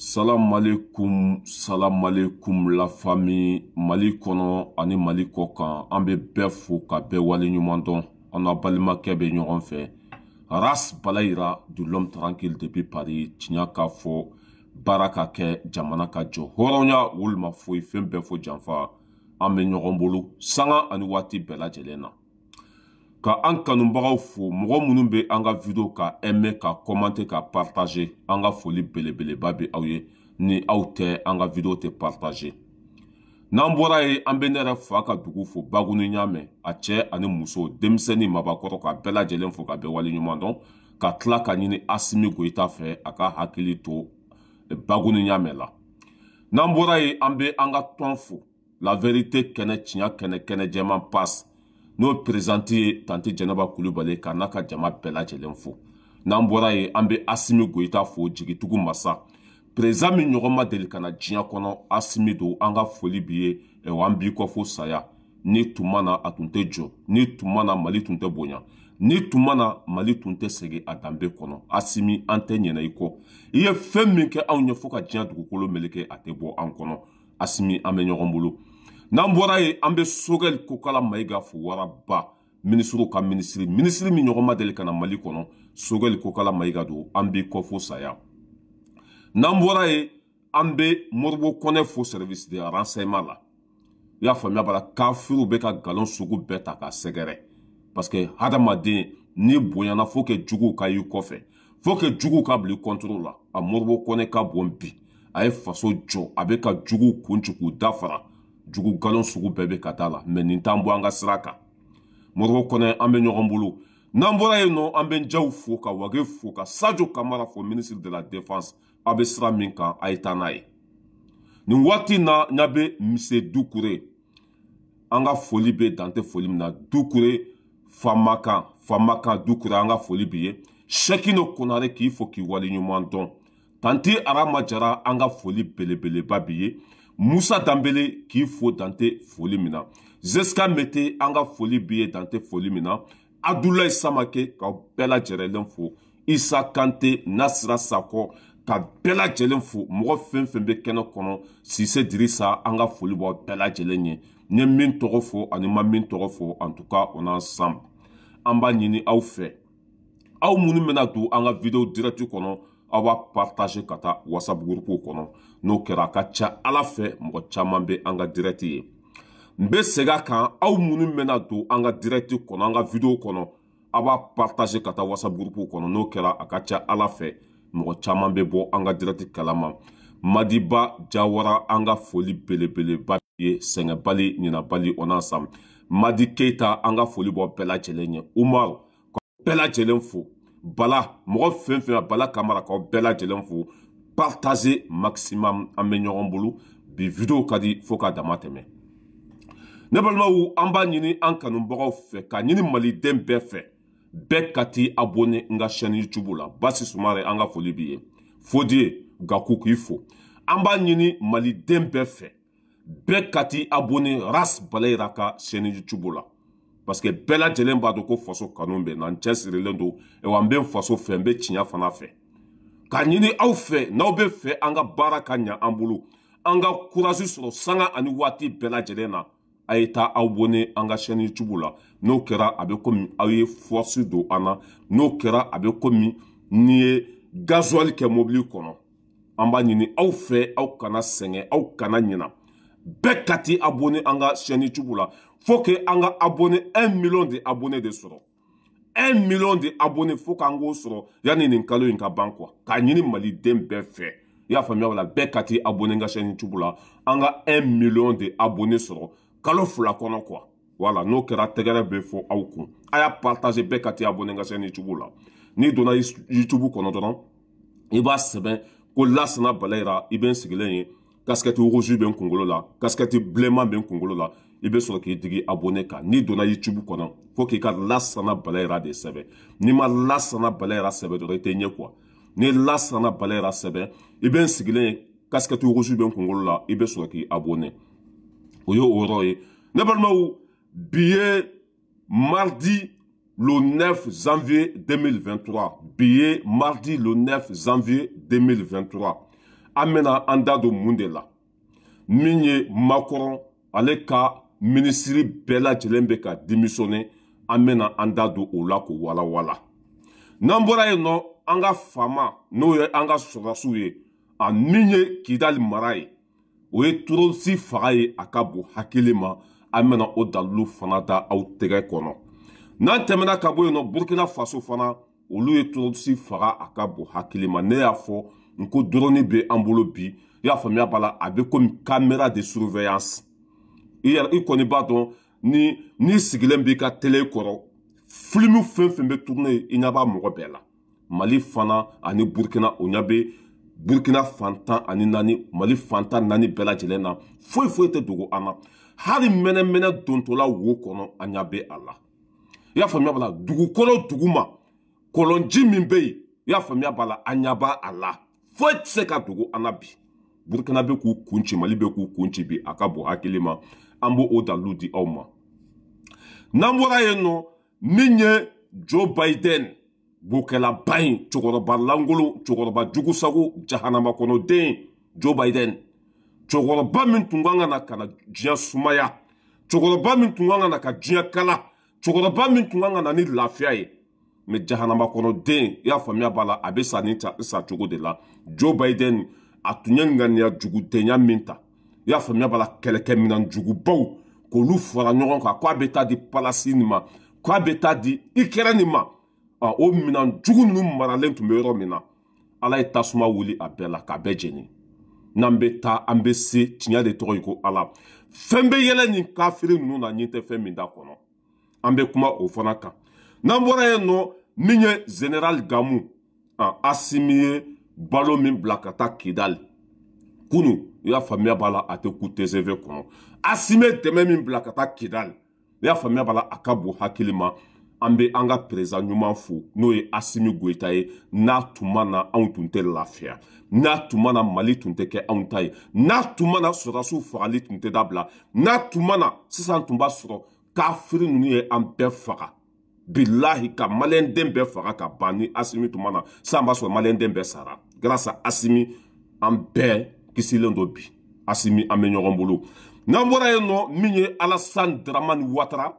Salam malekum, salam malekum la famille Mali kɔnɔ ani Mali kɔ kan an bɛ bɛɛ fo ka bɛɛ waleɲuman dɔn an n'a balimakɛ bɛ ɲɔgɔn fɛ Ras Balayira de l'homme tranquille depuis Paris tiɲa k'a fɔ baara ka kɛ jamana ka jɔ hɔrɔnya wolima foyi fɛn bɛɛ fo janfa an bɛ ɲɔgɔn bolo sanga ani waati bɛɛ lajɛlen na ka an kanubagaw fo mɔgɔ minnu bɛ an ka video ka aimer ka commenter ka partager an ka foli belebeleba bɛ aw ye ni aw tɛ an ka video tɛ partager n'an bɔra ye an bɛ ne yɛrɛ fa ka dugu fo bagunu ɲamɛ a cɛ ani muso denmisɛnnin mabakɔrɔ ka bɛɛ lajɛlen fo ka bɛɛ waleɲuman dɔn ka tila ka ɲini asimi goyita fɛ a ka hakili to bagunu ɲamɛ la n'an bɔra ye an bɛ an ka tɔn fo la vérité kɛnɛ tiɲɛ kɛnɛ kɛnɛ jɛman passe n'o perezante ye tante janaba kulubali k'a n'a ka jama bɛɛ lajɛlen fo n'an bɔra yen an bɛ asimi goyita fo jigitugu masa perezan min ɲɔgɔn ma deli ka na diɲɛ kɔnɔ asimi don an ka foli bi ye an b'i kɔ fo saya ni tuma na a tun tɛ jɔ ni tuma na mali tun tɛ bonya ni tuma na mali tun tɛ segin a danbe kɔnɔ asimi an tɛ ɲɛna i kɔ i ye fɛn min kɛ anw ye fo ka diɲɛ dugukolo meleke a tɛ bɔ an kɔnɔ asimi an bɛ ɲɔgɔn bolo n'an bɔra yen an bɛ sogɛli kokala mayiga fo waraba minisiriw ka minisiri minisiri min ɲɔgɔn ma deli ka na mali kɔnɔ sogɛli kokala mayiga don an b'i kɔ fo saya n'an bɔra yen an bɛ moribo kɔnɛ fo service de renseignement la i y'a faamuya b'a la kafiriw bɛ ka nkalon sugu bɛɛ ta k'a sɛgɛrɛ parce que hadamaden n'i bonyana fo kɛ juguw ka y'i kɔfɛ fo kɛ juguw ka bila i kɔntoro la a moribo kɔnɛ ka bon bi a ye faso jɔ a bɛ ka juguw kunci k'u dafara jugu galon sugu bɛɛ bɛ ka taa la mɛ nin t'an bɔ an ka sira kan moribo kɔnɛ an bɛ ɲɔgɔn bolo n'an bɔra yen nɔ an bɛ jaw fo ka wage fo ka sajo kamara fo minisiri de la défense a bɛ sira min kan a ye taa n'a ye nin waati in na n'a bɛ mise dukure an ka foli bɛ dantɛ foli min na dukure famakan famakan dukure an ka foli b'i ye sɛkino konare k'i fo k'i waleɲuman dɔn tanti arama jara an ka foli belebeleba b'i ye musa danbele k'i fo dante foli min na zeska mete an ka foli b'i ye dante foli min na adulayi samake ka bɛɛ lajɛrɛlen fo isa kante nasira sakɔ ka bɛɛ lajɛlen fo mɔgɔ fɛn fɛn bɛ kɛnɛ kɔnɔ sise dirisa an ka foli b'aw bɛɛ lajɛlen ye n ye min tɔgɔ fo ani ma min tɔgɔ fo en tout cas on ensemble an b'a ɲini aw fɛ aw minnu bɛna don an ka video direct kɔnɔ aw b'a partage ka taa whatsapp groupe kɔnɔ n'o kɛra a ka ca ala fɛ mɔgɔ caman bɛ an ka dirɛti ye n bɛ segin kan aw minnu bɛna don an ka dirɛti kɔnɔ an ka video kɔnɔ aw b'a partage ka taa whatsapp groupe kɔnɔ n'o kɛra a ka ca ala fɛ mɔgɔ caman bɛ bɔ an ka dirɛti kalama madiba jawara an ka foli belebeleba ye sɛgɛnbali ɲinabali o n'a sam madi keyita an ka foli bɔ bɛɛ lajɛlen ye umaru ka bɛɛ lajɛlen fo bala mɔgɔ fɛn fɛn bala kamara kamarakaw bɛɛ lajɛlen fo partager maximum an bɛ ɲɔgɔn bolo bi video ka di fo k'a dama tɛmɛ ne balimaw an b'a ɲini an kanubagaw fɛ k'a ɲini maliden bɛɛ fɛ bɛɛ ka t'i abonné n ka chaîne youtube la basi sumare an ka foli b'i ye fodi ye gaku k'i fo an b'a ɲini maliden bɛɛ fɛ bɛɛ ka t'i abonné ras balayira ka chaîne youtube la parce que bɛɛ lajɛlen b'a dɔn ko faso kanu bɛ n na n cɛsirilen don wa n bɛ n faso fɛ n bɛ tiɲɛ fana fɛ k'a ɲini aw fɛ n'aw bɛ fɛ an ka baara ka ɲa an bolo an ka kurasi sɔrɔ sanga ani waati bɛɛ lajɛlen na a ye taa aw bɔnnen an ka sɛni jugu la n'o kɛra a bɛ komi aw ye fɔsi don an na n'o kɛra a bɛ komi n'i ye gazuwali kɛ mobili kɔnɔ an b'a ɲini aw fɛ aw kana sɛgɛn aw kana ɲina bɛɛ ka ti abonné an ka chaîne YouTube la faut que an ka abonné 1 million de abonné de sɔrɔ 1 million de abonnés fo k'an k'o sɔrɔ yanni nin kalo in ka ban kuwa k'a ɲini maliden bɛɛ fɛ i y'a faamuya wala bɛɛ ka t'i abonné n ka chaîne youtube la an ka 1 million de abonnés sɔrɔ kalo fila kɔnɔ kuwa wala n'o kɛra tɛgɛrɛ bɛ fɔ aw kun a y'a partage bɛɛ ka t'i abonné n ka chaîne youtube la n'i donna youtube kɔnɔ dɔrɔn i b'a sɛbɛn ko lasana balayira i bɛ n sigilen ye kasikɛti wogosu bɛ n kunkolo la kasikɛti bilenman bɛ n kunkolo la i bɛ sɔrɔ k'i digi abonné kan n'i donna youtube kɔnɔ fo k'i ka lasana balayira de sɛbɛn n'i ma lasana balayira sɛbɛn dɔrɔn i tɛ ɲɛ kuwa ni lasana balayira sɛbɛn i bɛ n sigilen ye kasikɛti wusu bɛ n kunkolo la i bɛ sɔrɔ k'i abonné o ye o yɔrɔ ye ne balimaw bi ye mardi le 9 janvier 2023 bi ye mardi le 9 janvier 2023 an bɛna an da don mun de la min ye makɔrɔn ale ka minisiri bɛɛ lajɛlen bɛ ka denmisɛnnin an bɛna an da don o la k'o walawala n'an bɔra yen nɔ an ka faama n'o ye an ka sɔrɔdasiw ye a min ye kidali mara ye o ye toronsi faga ye a ka bon hakili ma an bɛna o dalilu fana da aw tɛgɛ kɔnɔ n'an tɛmɛna ka bɔ yen nɔ burukina faso fana olu ye toronsi faga a ka bon hakili ma ne y'a fɔ n ko dɔrɔnni bɛ an bolo bi i y'a faamuya b'a la a bɛ komi kamera de surveillance i yɛrɛ i kɔni b'a dɔn ni n'i sigilen b'i ka tele kɔrɔ filimu fɛn fɛn bɛ turune i ɲɛ b'a mɔgɔ bɛɛ la mali fana ani burukina o ɲɛ bɛ burukina fantan ani naani mali fantan naani bɛɛ lajɛlen na foyi foyi tɛ dogo an na hali mɛnɛmɛnɛ dontola wo kɔnɔ an ɲɛ bɛ a la i y'a faamuya b'a la dugukolo dugu ma kɔlɔnji min bɛ yen i y'a faamuya b'a la an ɲɛ b'a a la foyi tɛ se ka dogo an na bi burukina bɛ k'u kun ci mali bɛ k'u kun ci bi a ka bon hakili ma an b'o o dalilu di aw ma n'an bɔra yen nɔ min ye joe biden bokɛlaba in cɛkɔrɔba lankolon cɛkɔrɔba jugusago jahanama kɔnɔden joe biden cɛkɔrɔba min tun kan ka na ka na diɲɛ sumaya cɛkɔrɔba min tun kan ka na ka diɲɛ kala cɛkɔrɔba min tun kan ka na ni lafiya ye mɛ jahanama kɔnɔden i y'a faamuya b'a la a bɛ sa ni sa cogo de la joe biden a tun ye ŋaniya jugudenya min ta i y'a faamuya b'a la kɛlɛkɛ minan jugubaw k'olu fara ɲɔgɔn kan k'a bɛ taa di palasini ma k'a bɛ taa di ikɛrɛni ma a o minan jugu ninnu maralen tun bɛ yɔrɔ min na ala ye tasuma wuli a bɛɛ la k'a bɛɛ jeni n'an bɛ taa an bɛ se tiɲɛ de tɔgɔ ye ko ala fɛn bɛ yɛlɛ nin kafiri ninnu na ɲin tɛ fɛn min da kɔnɔ an bɛ kuma o fana kan n'an bɔra yen nɔ min ye zenerali gamu asimi ye balo min bila ka taa kidali kunu i y'a faamuya b'a la a tɛ ku tzv kɔnɔ asime dɛmɛ min bila ka taa kidali i y'a faamuya b'a la a ka bon hakili ma an bɛ an ka perezan ɲuman fo n'o ye asimi goyita ye n'a tuma na anw tun tɛ lafiya n'a tuma na mali tun tɛ kɛ anw ta ye n'a tuma na sɔrɔdasiw fagali tun tɛ dabila n'a tuma na sisan tun b'a sɔrɔ kafiri ninnu ye an bɛɛ faga bilahi ka maliyɛnden bɛɛ faga ka ban ni asimi tuma na sisan b'a sɔrɔ maliyɛnden bɛɛ sara grâce à Asimi an bɛɛ kisilen don bi Asimi an bɛ ɲɔgɔn bolo n'an bɔra yen nɔ min ye Alassane Dramane Ouattara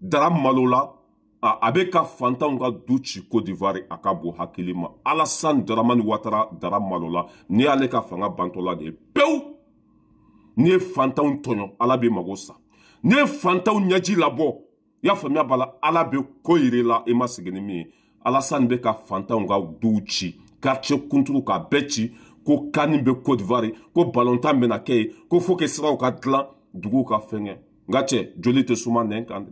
dara malo la a bɛ ka fantanw ka du ci Côte d'Ivoire a ka bon hakili ma Alassane Dramane Ouattara dara malo la n'i y'ale ka fanga bantɔla de ye pewu n'i ye fantanw tɔɲɔ ala bɛ mago sa n'i ye fantanw ɲɛji labɔ i y'a faamuya b'a la ala bɛ ko yir'i la i ma segin ni min ye Alassane bɛ ka fantanw ka duw ci garicɛ kunturu k'a bɛɛ ci ko kani bɛ cote d'ivoire ko balontan bɛna kɛ ye ko fɔɔ ke siraw ka dilan duguw ka fɛngɛ nka cɛ joli tɛ suma nɛn kan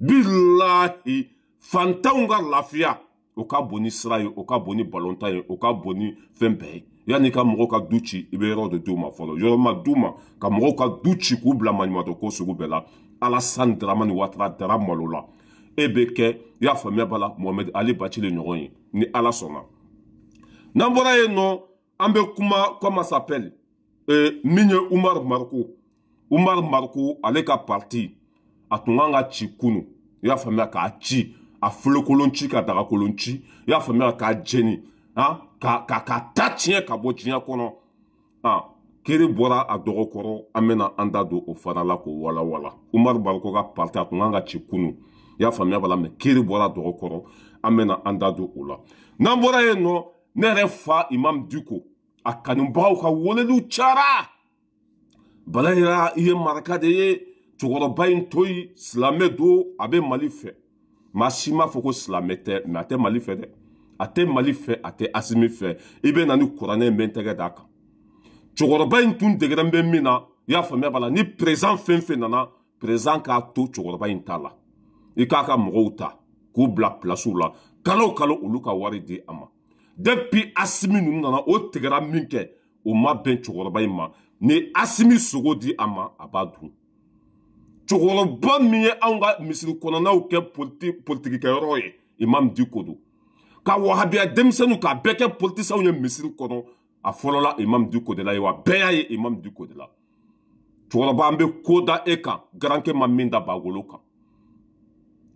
dɛ bilahi fantanw ka lafiya o ka bon ni sira ye o ka bon ni balontan ye o ka bon ni fɛn bɛɛ ye yanni ka mɔgɔw ka du ci i bɛ yɔrɔ de di u ma fɔlɔ yɔrɔ ma di u ma ka mɔgɔw ka du ci k'u bila maɲumatɔ ko sugu bɛɛ la alasani darama ni watara dara malo la e bɛ kɛ i y'a faamuya b'a la mohamɛdi ali baci le ɲɔgɔn ye ni ala sɔnna n'an bɔra yen nɔ an bɛ kuma kɔma sapɛli e, min ye umar mariko umar mariko ale ka parti a tun kan ka ci kunu i y'a faamuya k'a ci a filokolon ci ka dagakolon ci i y'a faamuya k'a jeni a ka ka ka ta tiɲɛ ka bɔ diɲɛ kɔnɔ a kiri bɔra a dɔgɔkɔrɔ an bɛna an da don o fana la k'o walawala umar mariko ka parti a tun kan ka ci kunu i y'a faamuya b'a la mɛ kiri bɔra a dɔgɔkɔrɔ an bɛna an da don o la n'an bɔra yen nɔ ne yɛrɛ fa imam diko a kanubagaw ka weleliw cayara bala yɛrɛ i ye maraka de ye cɛkɔrɔba in to yen silamɛ don a bɛ mali fɛ maa si m'a fɔ ko silamɛ tɛ mɛ a tɛ mali fɛ dɛ a tɛ mali fɛ a tɛ asimi fɛ i bɛ na ni kuranɛ in bɛ n tɛgɛ d'a kan cɛkɔrɔba in tun degera n bɛ min na i y'a faamuya b'a la ni perezan fɛn fɛn nana perezan k'a to cɛkɔrɔba in ta la i k'a ka mɔgɔw ta k'u bila pilasiw la kalo o kalo olu ka wari di a ma depi asimi ninnu nana o tigɛra min kɛ o ma bɛn cɛkɔrɔba in ma ni asimi sogo di a ma a b'a dun cɛkɔrɔba min ye anw ka misiri kɔnɔnaw kɛ politi politikikɛyɔrɔ ye imam diko do ka wahabiya denmisɛnninw k'a bɛɛ kɛ politisiɛnw ye misiri kɔnɔ a fɔlɔla imam diko de la ye wa bɛɛ y'a ye imam diko de la cɛkɔrɔba an bɛ ko da e kan garankɛ ma min da bagolo kan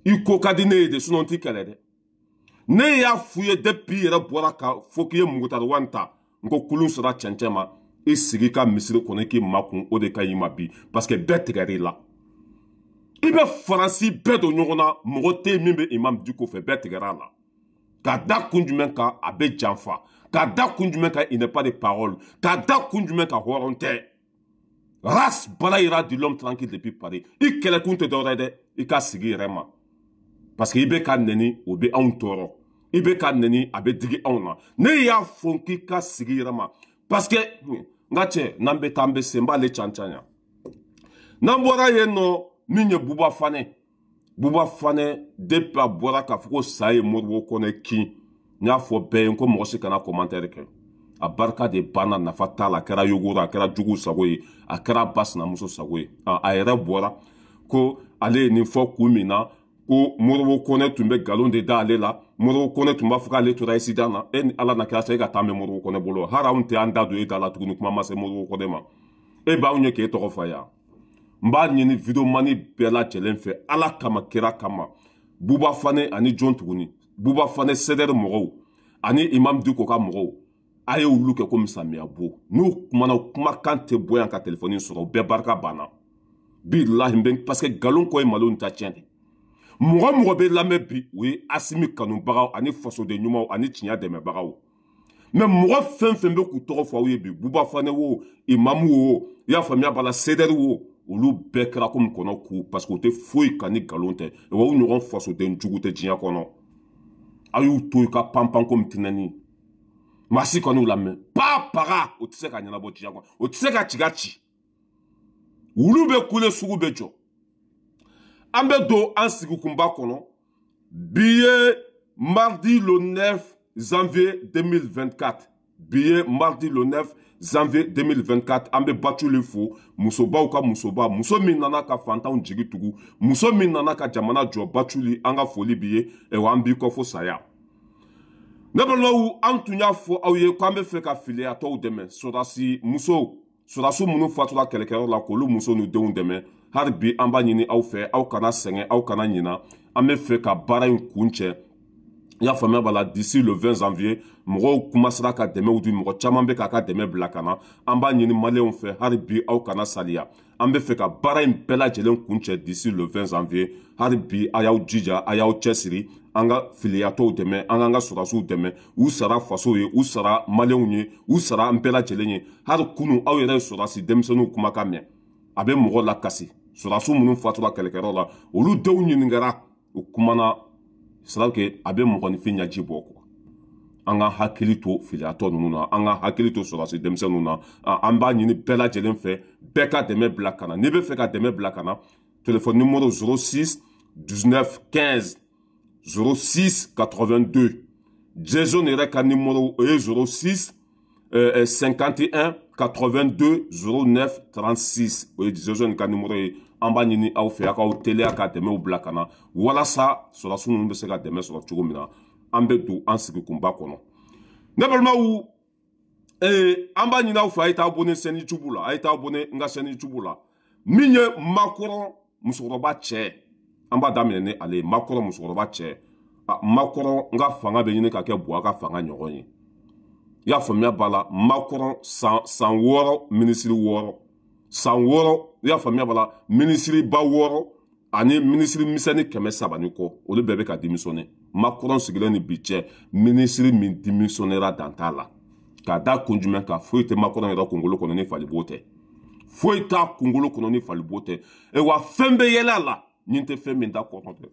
i ko ka di ne ye de sinɔn n t'i kɛlɛ dɛ ne y'a f'u ye depi i yɛrɛ bɔra ka fɔ k'i ye mugutari wari ta n ko kulun sera cɛncɛn ma i sigi ka misiri kɔnɔ k'i makun o de ka ɲi ma bi parce que bɛɛ tigɛr'i la i bɛ faransi bɛɛ don ɲɔgɔn na mɔgɔ tɛ yen min bɛ imam diko fɛ bɛɛ tigɛr'a la k'a da kun jumɛn kan a bɛ janfa k'a da kun jumɛn kan il n'est pas de parole k'a da kun jumɛn kan hɔrɔn tɛ race balayera de l'homme tranquille depuis Paris i kɛlɛkun tɛ dɔwɛrɛ ye dɛ i ka sigi i yɛrɛ ma paseke i bɛ ka nɛni o bɛ anw tɔɔrɔ i bɛ ka nɛni a bɛ digi anw na ne y'a fɔ k'i ka sigi yɛrɛ ma paseke hmm, n ka cɛ n'an bɛ taa an bɛ se n b'ale can can yan n'an bɔra yen nɔ min ye buba fanɛ buba fanɛ depi a bɔra k'a fɔ ko sa ye moribo kɔnɛ kin n y'a fɔ bɛɛ ye ko mɔgɔ si kana kɔmantɛri kɛ a barika de banna nafa t'a la a kɛra yogoro a kɛra jugu sago ye a kɛra a ba sinamuso sago ye a yɛrɛ bɔra ko ale ye nin fɔ kun min na ko moribo kɔnɛ tun bɛ galon de da ale la moribo kɔnɛ tun b'a fɔ k'ale tora esida na e ni ala na kɛra sa e ka taa mɛn moribo kɔnɛ bolo hali anw tɛ an da don e ta la tuguni kuma ma se moribo kɔnɛ ma e b'anw ye k'e e tɔgɔ fa yan n b'a ɲini videomani bɛɛ lajɛlen fɛ ala kama kira kama buba fane ani jɔn tuguni buba fane sɛdɛri mɔgɔw ani imam diko ka mɔgɔw a ye olu kɛ komi samiya bo n'u kumana kumakan tɛ bɔ yan ka telefɔni sɔrɔ bɛɛ barika banna bilahi n bɛ paseke nkalon kɔ ye malo ta tiɲɛ de mɔgɔ mɔgɔ bɛ lamɛn bi o ye asimi kanubagaw ani fasoden ɲumanw ani tiɲɛ dɛmɛbagaw mɛ mɔgɔ fɛn fɛn bɛ k'u tɔgɔ fɔ aw ye bi bubafanɛ wo imamu wo i y'a faamuya b'a la sedɛri wo olu bɛɛ kɛra komi kɔnɔ k'u parce que u tɛ foyi kan ni nkalon tɛ wa u ɲɔgɔn fasoden jugu tɛ diɲɛ kɔnɔ aw y'u to i ka panpan komi tinɛni maa si kan'u lamɛn paa paga o tɛ se ka ɲɛnabɔ diɲɛ kɔnɔ o tɛ se ka ciga ci wulu bɛ kule sugu bɛ jɔ an bɛ don an sigikunba kɔnɔ bi ye mardi le 9 janvier 2024 bi ye mardi le 9 janvier 2024 an bɛ batuli fo musobaw ka musoba muso min nana ka fantanw jigi tugu muso min nana ka jamana jɔ batuli an ka foli bi ye ayiwa an b'i kɔ fo saya ne balimaw an tun y'a fɔ aw ye k'an bɛ fɛ ka filiyatɔw dɛmɛ sɔrɔdasi musow sɔrɔdasi minnu fatura kɛlɛkɛyɔrɔ la k'olu muso n'u denw dɛmɛ hali bi an b'a ɲini aw fɛ aw kana sɛgɛn aw kana ɲina an bɛ fɛ ka baara in kun cɛ i y'a faamuya b'a la disi le 20 janvier mɔgɔw kumasera ka dɛmɛw di mɔgɔ caman bɛ k'a ka dɛmɛ bila ka na an b'a ɲini maliyɛnw fɛ hali bi aw kana saliya an bɛ fɛ ka baara in bɛɛ lajɛlen kun cɛ disi le 20 janvier hali bi a y'aw jija a y'aw cɛsiri an ka filiyatɔw dɛmɛ an k'an ka sɔrɔdasiw dɛmɛ u sara fasow ye u sara maliyɛnw ye u sara an bɛɛ lajɛlen ye hali kunun aw yɛrɛ ye sɔrɔdasi denmisɛnninw kumakan mɛn a bɛ mɔgɔ lakasi sɔrɔdasiw minnu fatura kɛlɛkɛyɔrɔ la olu denw ɲininkara u kumana sadake a bɛ mɔgɔninfin ɲɛji bɔ kuwa an ka hakili to filiyatɔ ninnu na an ka hakili to sɔrɔdasi denmisɛnninw na an b'a ɲini bɛɛ lajɛlen fɛ bɛɛ ka dɛmɛ bila ka na n'i bɛ fɛ ka dɛmɛ bila ka na telefɔni nimoro 06 19 15 06 82 jezone yɛrɛ ka nimoro euh, euh, o ye 06 51 82 09 36 o ye jezone ka nimoro ye an b'a ɲini aw fɛ a k'aw teliya ka dɛmɛw bila ka na walasa sɔrɔdasi ninnu bɛ se ka dɛmɛ sɔrɔ cogo min na an bɛ don an sigikunba kɔnɔ ne balimaw ee an b'a ɲini aw fɛ a ye t'aw bone sɛni tubu la a ye t'aw bone n ka sɛni tubu la min ye makɔrɔ musokɔrɔba cɛ an b'a daminɛ ni ale ye makɔrɔ musokɔrɔba cɛ a makɔrɔ n ka fanga bɛ ɲini ka kɛ buwa ka fanga ɲɔgɔn ye i y'a faamuya b'a la makɔrɔ san san wɔɔrɔ minisiri wɔɔrɔ san wɔɔrɔ i y'a faamuya bala minisiriba wɔɔrɔ ani minisiri misɛnni kɛmɛ saba ni kɔ olu bɛɛ bɛ ka denmisɛnni makɔrɔn sigilen ni bi cɛ minisiri min denmisɛnnira dan t'a la k'a da kun jumɛn kan foyi tɛ makɔrɔn yɛrɛ kunkolo kɔnɔ ni falibo tɛ foyi t'a kunkolo kɔnɔ ni falibo tɛ e wa fɛn bɛ yɛlɛ a la nin tɛ fɛn min da kɔrɔ tɛ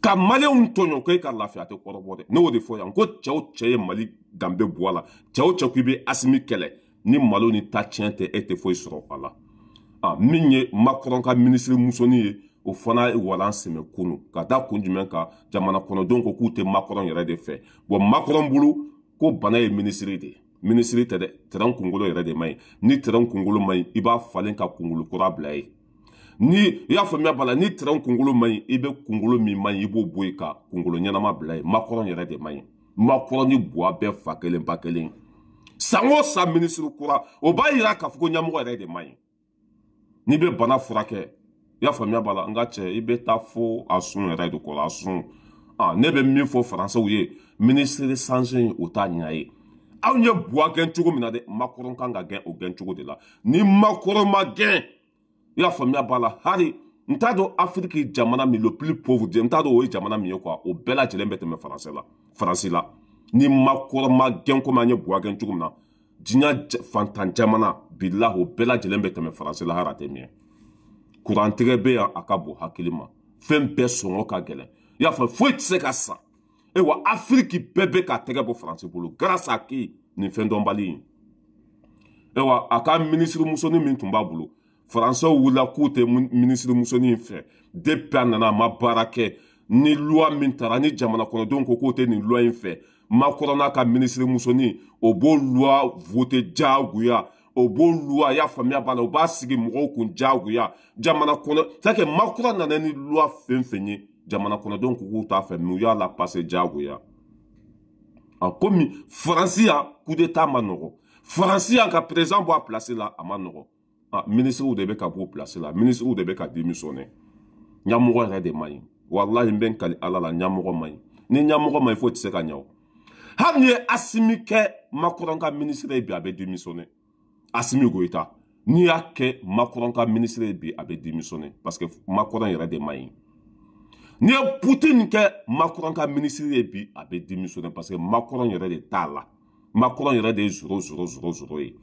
ka maliyɛnw tɔɲɔ ko e ka lafiya tɛ kɔrɔbɔ dɛ ne y'o de fɔ yan ko cɛw cɛ ye mali danbe bɔ a la cɛw cɛ k'i bɛ asimi kɛlɛ ni malo ni ta tiɲɛ tɛ e tɛ foyi sɔrɔ a la a min ye makɔrɔn ka minisiri musonin ye o fana ye walan sɛmɛ kunu ka taa kun jumɛn kan jamana kɔnɔdenw ko k'u tɛ makɔrɔn yɛrɛ de fɛ bɔn makɔrɔn bolo ko bana ye minisiri de ye minisiri tɛ dɛ tɛrɛn kunkolo yɛrɛ de man ɲi ni tɛrɛn kunkolo man ɲi i b'a falen ka kunkolo kura bila ye ni i y'a faamuya b'a la ni tɛrɛn kunkolo man ɲi i bɛ kunkolo min man ɲi i b'o bɔ yen ka kunkolo ɲɛnama bila ye makɔrɔn yɛrɛ de man ɲi makɔrɔn ni buwa bɛɛ fa kelen ba kelen san o san minisiri kura o b'a yira k'a fɔ ko ɲɛmɔgɔ yɛrɛ de man ɲi n'i bɛ bana furakɛ i y'a faamuya b'a la n ka cɛ i bɛ taa fo a sun yɛrɛ de kɔrɔ a sun ah ne bɛ min fɔ faransaw ye minisiri sanze in o t'a ɲɛ ye anw ye buwa gɛn cogo min na dɛ makɔrɔ kan ka gɛn o gɛn cogo de la ni makɔrɔ ma gɛn i y'a faamuya b'a la hali n t'a dɔn afiriki jamana min le plus pauvre n t'a dɔn o ye jamana min ye quoi o bɛɛ lajɛlen bɛ tɛmɛ faransi la faransi la ni makɔrɔma gɛn komi an ye buwa gɛn cogo min na diɲɛ fantan jamana bilahi o bɛɛ lajɛlen bɛ tɛmɛ faransi lahara tɛ min ye kurantigɛ bɛ yan a ka bon hakili ma fɛn bɛɛ sɔngɔ ka gɛlɛn i y'a fɔ foyi tɛ se ka san ayiwa e afiriki bɛɛ bɛ k'a tɛgɛ bɔ faransi bolo grâce à qui nin fɛn dɔnbali in ayiwa e a ka minisiri musonin min tun b'a bolo faransɛw wulila k'u tɛ minisiri musonin fɛ depuis a nana a ma baara kɛ ni luwa min taara ni jamana kɔnɔdenw ko k'u tɛ nin luwa in fɛ makɔrɔ n'a ka minisiri musonin o b'o luwa vote diyagoya o b'o luwa y'a faamuya b'a la o b'a sigi mɔgɔw kun diyagoya jamana kɔnɔ c'est à dire makɔrɔ nana ni luwa fɛn fɛn ye jamana kɔnɔdenw ko k'u t'a fɛ mɛ u y'a la passer diyagoya a ah, komi faransi yan coup d'état ma nɔgɔ faransi yan ka président bɔ a place la a ma nɔgɔ a ah, minisiriw de bɛ ka b'o place la minisiriw de bɛ ka démissionner ɲɛmɔgɔ yɛrɛ de man ɲi walahi n bɛ n kali ala la ɲɛmɔgɔ man ɲi ni ɲɛmɔgɔ man ɲi foyi tɛ se ka ɲɛ o hali n'i ye asimi kɛ makɔrɔn ka minisiri ye bi a bɛ démissionner asimi goyita n'i y'a kɛ makɔrɔn ka minisiri ye bi a bɛ démissionner parce que makɔrɔn yɛrɛ de man ɲi n'i ye putini kɛ makɔrɔn ka minisiri ye bi a bɛ démissionner parce que makɔrɔn yɛrɛ de t'a la makɔrɔn yɛrɛ de ye zoro zoro zoro zoro ye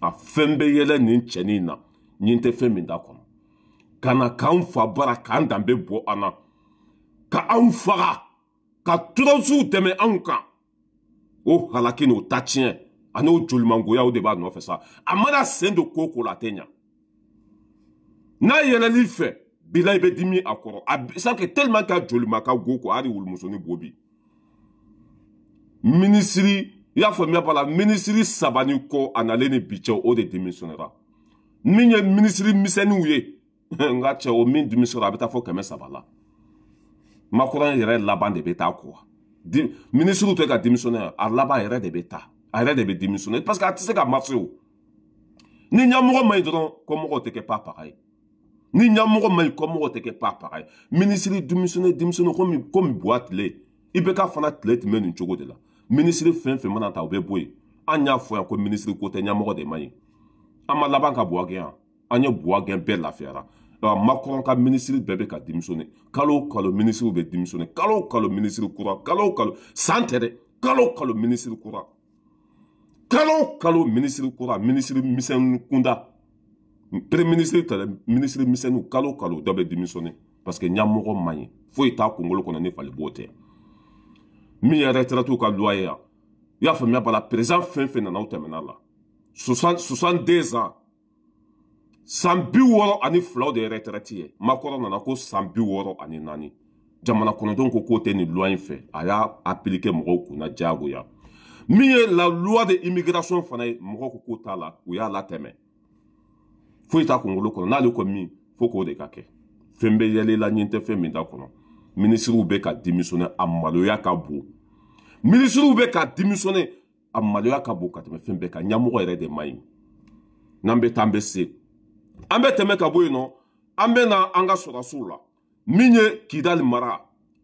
a fɛn bɛ yɛlɛ nin cɛnin na ɲin tɛ fɛn min t'a kɔnɔ ka na k'an fa bara k'an danbe bɔ an na ka anw faga ka turasiw dɛmɛ anw kan o halaki n'o ta tiɲɛ ani o jolimangoyaw de b'a nɔfɛ sa a mana sen don ko o ko la a tɛ ɲa n'a yɛlɛl'i fɛ bila i bɛ dimi a kɔrɔ a sanke tellement ka joli ma ka go ko hali wolomusoni bo bi minisiri i y'a faamuya b'a la minisiri saba ni kɔ a nalen ni bi cɛ o de dimissionnera min ye minisiri misɛnninw ye n ka cɛ o min dimissionnera a bɛ taa fɔ kɛmɛ saba la makɔrɔnya yɛrɛ laban de bɛ taa kɔ wa Ministri ou teke a dimisonen, ar laban e re debe ta A re debe dimisonen, paske a ti seke a matse ou Ni nyan mouro mayi dron, kon mouro teke pa paray Ni nyan mouro mayi kon mouro teke pa paray Ministri dimisonen, dimisonen kon mi bo atle Ibeka fana atle ti men yon chogo de la Ministri fen fen man an ta oube boy An nyan fwen kon ministri kote, nyan mouro de mayi Ama laban ka bo agen, an nyan bo agen bel laferan makɔrɔn ka minisiri bɛɛ bɛ ka denmisɛnnin kalo o kalo minisiriw bɛ denmisɛnnin kalo o kalo minisiri kura kalo o kalo san tɛ dɛ kalo o kalo minisiri kura kalo o kalo minisiri kura minisiri misɛnnin kunda pere minisiri tɛ dɛ minisiri misɛnninw kalo o kalo dɔ bɛ denmisɛnnin parce que ɲɛmɔgɔ man ɲi foyi t'a kunkolo kɔnɔ ni fali b'o tɛ min yɛrɛ retraitew ka loi ye yan i y'a faamuya b'a la président fɛn fɛn nana o tɛmɛn'a la soixante soixante deux ans san bi wɔɔrɔ ani filaw de retraite ye makɔrɔ nana ko san bi wɔɔrɔ ani naani jamana kɔnɔdenw ko k'o tɛ nin luwa in fɛ a y'a apilike mɔgɔw kunna diyagoya min ye la luwa de immigration fana ye mɔgɔw ko k'o t'a la u y'a latɛmɛ foyi t'a kunkolo kɔnɔ n'ale ko min fo k'o de ka kɛ fɛn bɛ yɛlɛla ɲɛ tɛ fɛn min t'a kɔnɔ minisiriw bɛ ka démissionner a maloya ka bon minisiriw bɛ ka démissionner a maloya ka bon ka tɛmɛ fɛn bɛɛ kan ɲɛmɔgɔ yɛrɛ de man ɲi n'an bɛ taa an bɛ se an bɛ tɛmɛ ka bɔ yen nɔ an bɛ na an ka sɔrɔdasiw la min ye kidali mara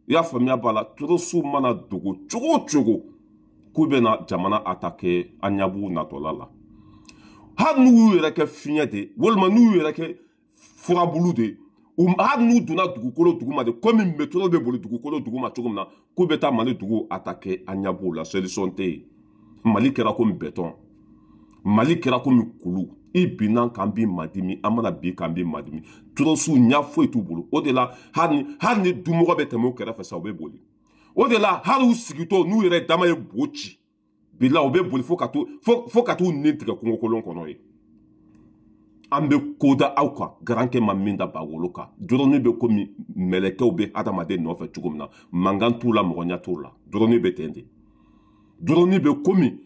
i y'a faamuya b'a la toroso mana dogo cogo o cogo k'u bɛna jamana atake an ɲabugu natɔla la hali n'u y'u yɛrɛ kɛ fiɲɛ de walima n'u y'u yɛrɛ kɛ furabulu de hali n'u donna dugukolo dugu ma de komi metoro bɛ boli dugukolo dugu ma cogo min na k'u bɛ taa mali dugu atake an ɲabugu la solution tɛ yen mali kɛra komi bɛtɔn mali kɛra komi kulu i binna kan b'i madimi an mana bin kan b'i madimi tɔrɔsiw ɲɛ foyi t'u bolo o de la hali ni hali ni dumɔgɔ bɛ tɛmɛ u kɛrɛfɛ sa u bɛ boli o de la hali u sigitɔ n'u yɛrɛ dama ye bo ci bila u bɛ boli fo ka t'u fo fo ka t'u ni tigɛ kungokolon kɔnɔ ye an bɛ ko da aw kan garankɛ ma min da bawolo kan dɔrɔnin bɛ komi mɛlɛkɛw bɛ adamaden nɔfɛ cogo min na mankan t'u la mɔgɔnya t'u la dɔrɔnin bɛ ten de dɔrɔnin bɛ komi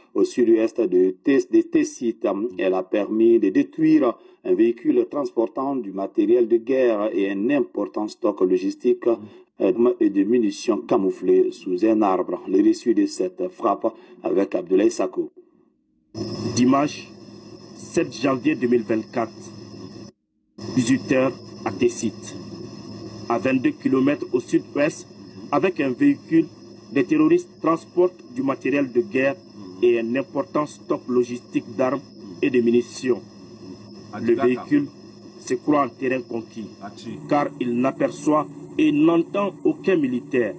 au sud-ouest de, Tessit. Mm. Elle a permis de détruire un véhicule transportant du matériel de guerre et un important stock logistique mm. euh, et de munitions camouflées sous un arbre. Le reçu de cette frappe avec Abdoulaye Sako. Dimanche 7 janvier 2024, 18h à Tessit, à 22 km au sud-ouest, avec un véhicule, des terroristes transportent du matériel de guerre et un important stock logistique d'armes et de munitions. Le véhicule se croit en terrain conquis, car il n'aperçoit et n'entend aucun militaire.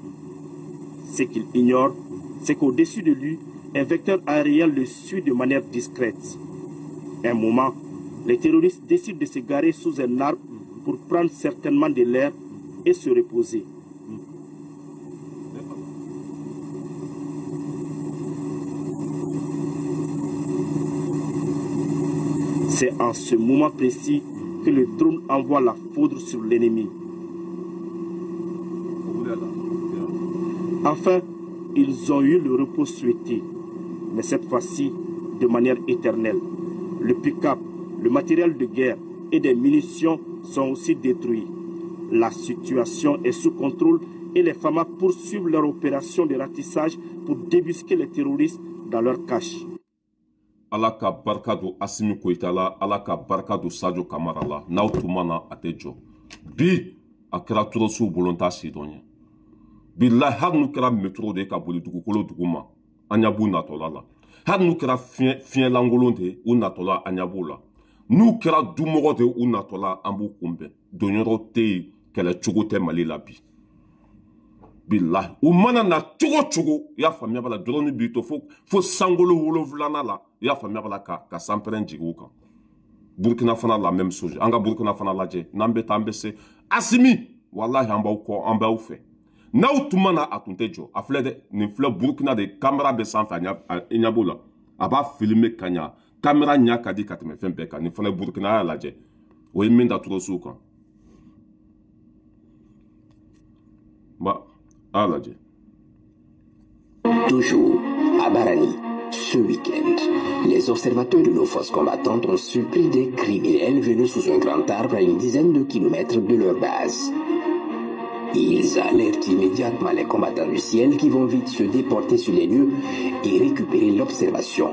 Ce qu'il ignore, c'est qu'au-dessus de lui, un vecteur aérien le suit de manière discrète. Un moment, les terroristes décident de se garer sous un arbre pour prendre certainement de l'air et se reposer. C'est en ce moment précis que le drone envoie la foudre sur l'ennemi. Enfin, ils ont eu le repos souhaité, mais cette fois-ci de manière éternelle. Le pick-up, le matériel de guerre et des munitions sont aussi détruits. La situation est sous contrôle et les FAMA poursuivent leur opération de ratissage pour débusquer les terroristes dans leur cache. ala ka barika don asimi koyita la ala ka barika don sajo kamara la n'aw tuma na a tɛ jɔ bi a kɛra tɔrɔsiw bolo t'a si dɔn ye bilahi hali n'u kɛra metro de ye ka boli dugukolo dugu ma an ɲa b'u natɔla la hali n'u kɛra fiɲɛlankolon de ye u natɔla an ɲa b'u la n'u kɛra dumɔgɔ de ye u natɔla an b'u kunbɛn donyɔrɔ tɛ yen kɛlɛcogo tɛ mali la bi bilahi u mana na cogo cogo i y'a faamuya b'a la dɔrɔn b'i to fo fo sankolo wolonfilana la i y'a faamuya b'a la ka ka sanpɛrɛn jigin u kan burukina fana la même chose an ka burukina fana lajɛ n'an bɛ taa an bɛ se asimi walahi an b'aw kɔ an b'aw fɛ n'aw tun ma na a tun tɛ jɔ a filɛ dɛ nin filɛ burukina de kamara bɛ sanfɛ a ɲɛ b'o la a b'a filime ka ɲa kamera ɲa ka di ka tɛmɛ fɛn bɛɛ kan nin fana burukina y'a lajɛ o ye min da tɔgɔ suw kan Toujours à Barani, ce week-end, les observateurs de nos forces combattantes ont surpris des criminels venus sous un grand arbre à une dizaine de kilomètres de leur base. Ils alertent immédiatement les combattants du ciel qui vont vite se déporter sur les lieux et récupérer l'observation.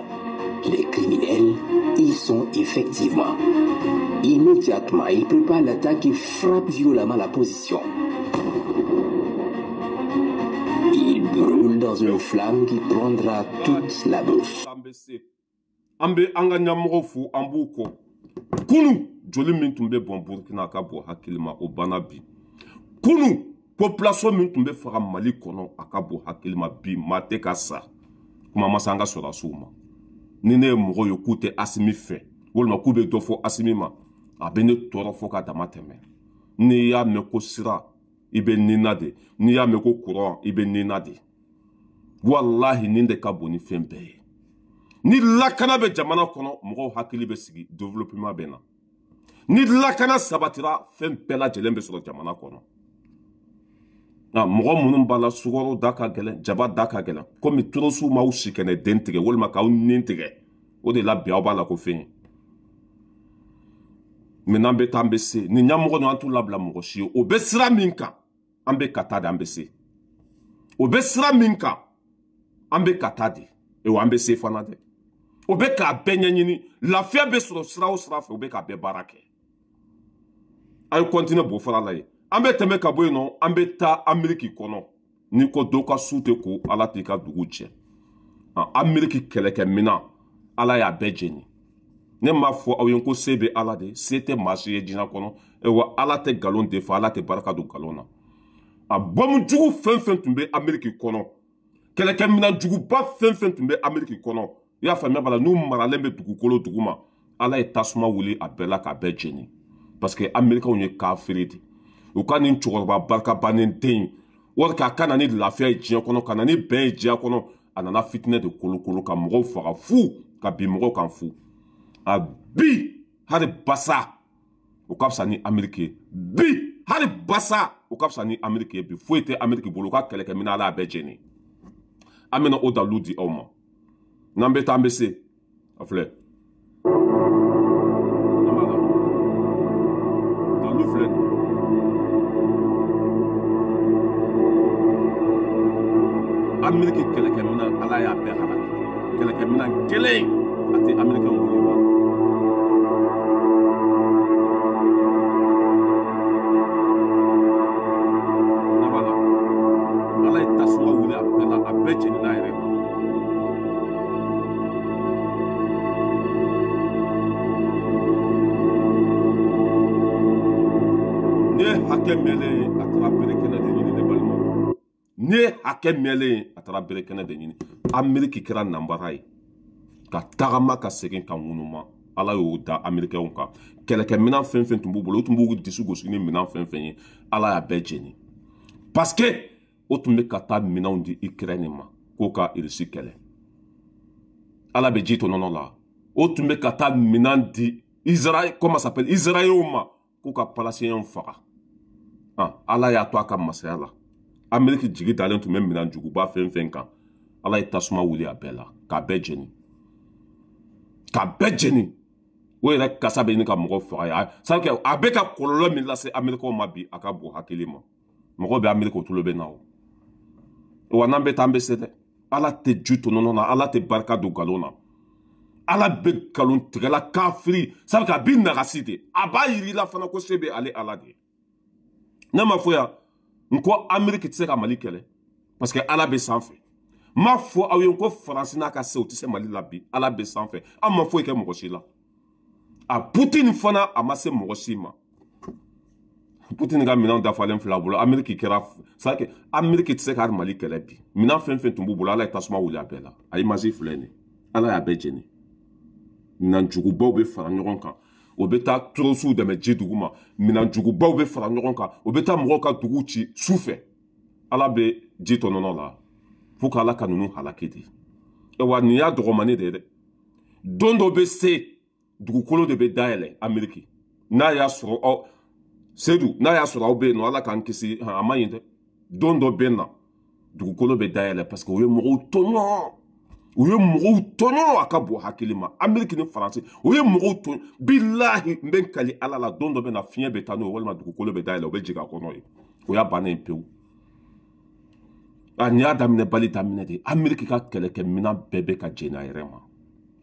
Les criminels ils sont effectivement. Immédiatement, ils préparent l'attaque et frappent violemment la position. dans une flamme qui prendra toute la bouffe. an be an ka ɲamɔgɔw fo an b'u kɔ kunu joli min tun bɛ bɔn burukina ka bɔ hakilima o banna bi kunu population min tun bɛ faga mali kɔnɔ a ka bɔ hakilima bi maa tɛ ka sa kuma masa an ka sɔrɔdasiw ma ni ne ye mɔgɔ ye k'u tɛ asimi fɛ walima k'u bɛ dɔ fɔ asimi ma a bɛ ne tɔɔrɔ fɔ ka dama tɛmɛ n'i y'a mɛn ko sira i bɛ nina de n'i y'a mɛn ko kuran i bɛ nina de walahi nin de ka bon ni fɛn bɛɛ ye ni lakana bɛ jamana kɔnɔ mɔgɔw hakili bɛ sigi développement bɛ na ni lakana sabatira fɛn bɛɛ lajɛlen bɛ sɔrɔ jamana kɔnɔ nka mɔgɔ minnu b'a la sukaro da ka gɛlɛn jaba da ka gɛlɛn komi torosu m'aw si kɛnɛ den tigɛ walima k'aw nin tigɛ o de la bi aw b'a la ko fɛn ye mɛ n'an bɛ taa an bɛ se nin ɲɛmɔgɔ ninnu an t'u labila mɔgɔ si ye o bɛ sira min kan an bɛ ka taa de an bɛ se o bɛ sira min kan an bɛ ka taa de e wa an bɛ se fana dɛ o bɛ k'a bɛɛ ɲɛɲini lafiya bɛ sɔrɔ sira o sira fɛ o bɛ k'a bɛɛ baara kɛ a ye kɔntine b'o fara la ye an bɛ tɛmɛ ka bɔ yen nɔ an bɛ taa ameriki kɔnɔ n'i ko dɔw ka su tɛ ko ala t'i ka dugu cɛ ameriki kɛlɛkɛmina ala y'a bɛɛ jeni ne m'a fɔ aw ye ko se bɛ ala de se tɛ maa si ye diɲɛ kɔnɔ e wa ala tɛ nkalon de fɔ ala tɛ barika don nkalon na a bɔmujugu fɛn fɛn tun bɛ ameriki kɔnɔ kɛlɛkɛminɛnjuguba fɛn fɛn tun bɛ ameriki kɔnɔ i y'a faamuya b'a la n'u maralen bɛ dugukolo dugu ma ala ye tasuma wuli a bɛɛ la k'a bɛɛ jeni parce que amerikɛnw ye kafiri de u ka nin cɛkɔrɔba barikabannen den in wali k'a ka na ni lafiya ye diɲɛ kɔnɔ ka na ni bɛn ye diɲɛ kɔnɔ a nana fitinɛ de kolokolo ka mɔgɔw faga fu ka bin mɔgɔw kan fu a bi hali basa o ka fisa ni ameriki ye bi hali basa o ka fisa ni ameriki ye bi foyi tɛ ameriki bolo u ka kɛlɛkɛminɛ ala a bɛɛ jeni an bɛna o dalilu di aw ma n'an bɛ taa an bɛ se a filɛ an b'a la dalilu filɛ nin ye. ameriki kɛlɛkɛminɛn ala y'a bɛɛ halaki kɛlɛkɛminɛn kelen a tɛ amerikɛnw hakɛ mɛnlen a taara bere kɛnɛ de ɲini ameriki kɛra nanbara ye ka tagama ka segin ka ŋunuma ala y'o da amerikɛnw kan kɛlɛkɛminan fɛn fɛn tun b'u bolo u tun b'u dusu gosi ni minan fɛn fɛn ye ala y'a bɛɛ jeni parce que o tun bɛ ka taa minanw di ikɛrɛni ma k'o ka irisi kɛlɛ ala bɛ ji to nɔnɔ la o tun bɛ ka taa minan di israɛl comment s'appelle israɛliw ma k'u ka palestiniens faga ala y'a to a ka masaya la ameriki jigi dalen tun bɛ minan juguba fɛn fɛn kan ala ye tasuma wuli a bɛɛ la k'a bɛɛ jeni k'a bɛɛ jeni o yɛrɛ kasa bɛ ɲini ka mɔgɔ faga ye sanke a bɛ ka kɔlɔlɔ min lase amerikaw ma bi a ka bon hakili ma mɔgɔ bɛ amerikaw tulo bɛ na o wa n'an bɛ taa an bɛ se dɛ ala tɛ ju tɔnɔnɔ na ala tɛ barika don nkalon na ala bɛ nkalon tigɛla kafiri sanke a bɛ nagasi de a b'a yiri la fana ko se bɛ ale ala de ye ne ma fɔ yan n ko ameriki tɛ se ka mali kɛlɛ parce que ala bɛ sanfɛ n m'a fɔ aw ye n ko faransi n'a ka se u tɛ se mali la bi ala bɛ sanfɛ an ma foyi kɛ mɔgɔ si la a putini fana a ma se mɔgɔ si ma putini ka minɛnw dafalen fila bolo ameriki kɛra sake ameriki tɛ se ka mali kɛlɛ bi minɛn fɛn fɛn tun b'u bolo ala ye tasuma wuli a bɛɛ la a ye masi filɛ nin ala y'a e bɛɛ jeni minɛnjugubaw bɛ fara ɲɔgɔn kan o bɛ taa torosow dɛmɛ ji dugu ma minɛnjugubaw bɛ fara ɲɔgɔn kan o bɛ taa mɔgɔw ka dugu ci su fɛ ala bɛ ji tɔnɔnɔ la fo k'ala ka ninnu halaki de wa nin y'a dɔgɔmani de ye dɛ don dɔ bɛ se dugukolo de bɛ dayɛlɛ ameriki n'a y'a sɔrɔ aw sedu n'a y'a sɔrɔ aw bɛ yen nɔ ala k'an kisi a man ɲi dɛ don dɔ bɛ na dugukolo bɛ dayɛlɛ parce que o ye mɔgɔw tɔɲɔgɔn u ye mɔgɔw tɔɲɔ a ka bon hakili ma ameriki ni faransi u ye mɔgɔw tɔɲɔ bilahi n bɛ n kali ala la don dɔ bɛ na fiɲɛ bɛ taa n'o ye walima dugukolo bɛ dayɛlɛ o bɛ jigin a kɔnɔ ye o y'a bannen ye pewu a nin y'a daminɛ bali daminɛ de ameriki ka kɛlɛkɛminan bɛɛ bɛ ka jɛn a yɛrɛ ma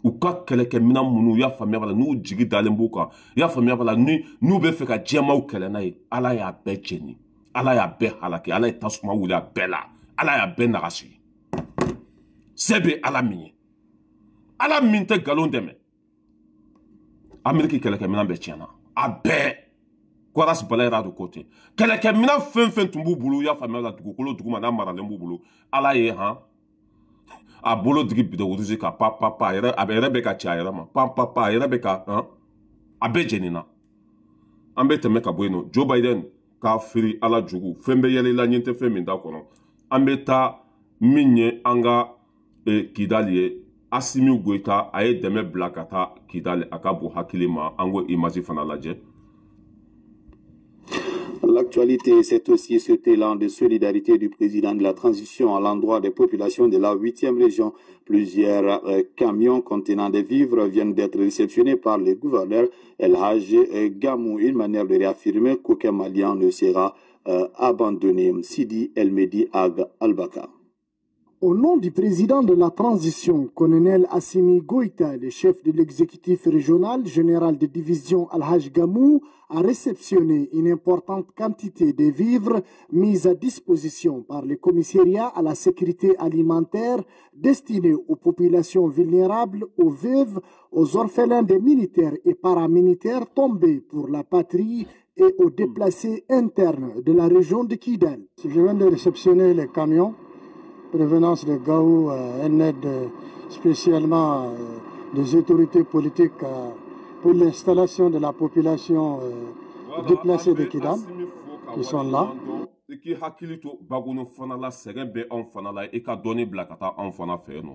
u ka kɛlɛkɛminan minnu u y'a faamuya b'a la n'u jigi dalen b'u kan i y'a faamuya b'a la ni n'u bɛ fɛ ka jɛmaw kɛlɛ n'a ye ala y'a bɛɛ jeni ala y'a bɛɛ halaki ala ye tasuma wuli a bɛɛ la ala y'a bɛɛ nagasi se bɛ ala min ye ala min tɛ galon dɛmɛ ameriki kɛlɛkɛminɛ bɛɛ tiɲɛna a bɛɛ kwaras bala yɛrɛ a don ko ten kɛlɛkɛminɛ fɛn fɛn tun b'u bolo u y'a faamuya la dugukolo dugu ma n'a maralen b'u bolo ala ye han a bolo digi bidɔn ka pa pa pa a yɛrɛ a yɛrɛ bɛ ka ci a yɛrɛ ma pa pa pa a yɛrɛ bɛ ka han a bɛɛ jɛnina an bɛ tɛmɛ ka bɔ yen nɔ joe biden k'a feere ala jogo fɛn bɛ yɛlɛ i la ɲɛ tɛ fɛn min t'a kɔnɔ an bɛ taa min ye an ka kidali L'actualité, c'est aussi ce élan de solidarité du président de la transition à l'endroit des populations de la 8e région. Plusieurs euh, camions contenant des vivres viennent d'être réceptionnés par le gouverneur El Haj Gamou, une manière de réaffirmer qu'aucun Malien ne sera euh, abandonné. Sidi El Mehdi Ag al au nom du président de la transition, colonel Assimi Goïta, le chef de l'exécutif régional général de division Al-Haj Gamou, a réceptionné une importante quantité de vivres mis à disposition par le commissariat à la sécurité alimentaire destinés aux populations vulnérables, aux veuves, aux orphelins des militaires et paramilitaires tombés pour la patrie et aux déplacés internes de la région de Kidal. Je viens de réceptionner les camions prévenance de Gao, euh, une aide euh, spécialement euh, des autorités politiques pour l'installation de la population déplacée de Kidam, qui sont là. qui a quitté to bagunu fana la serebe bɛ anw fana la et ka a donné ka taa fana fɛ yen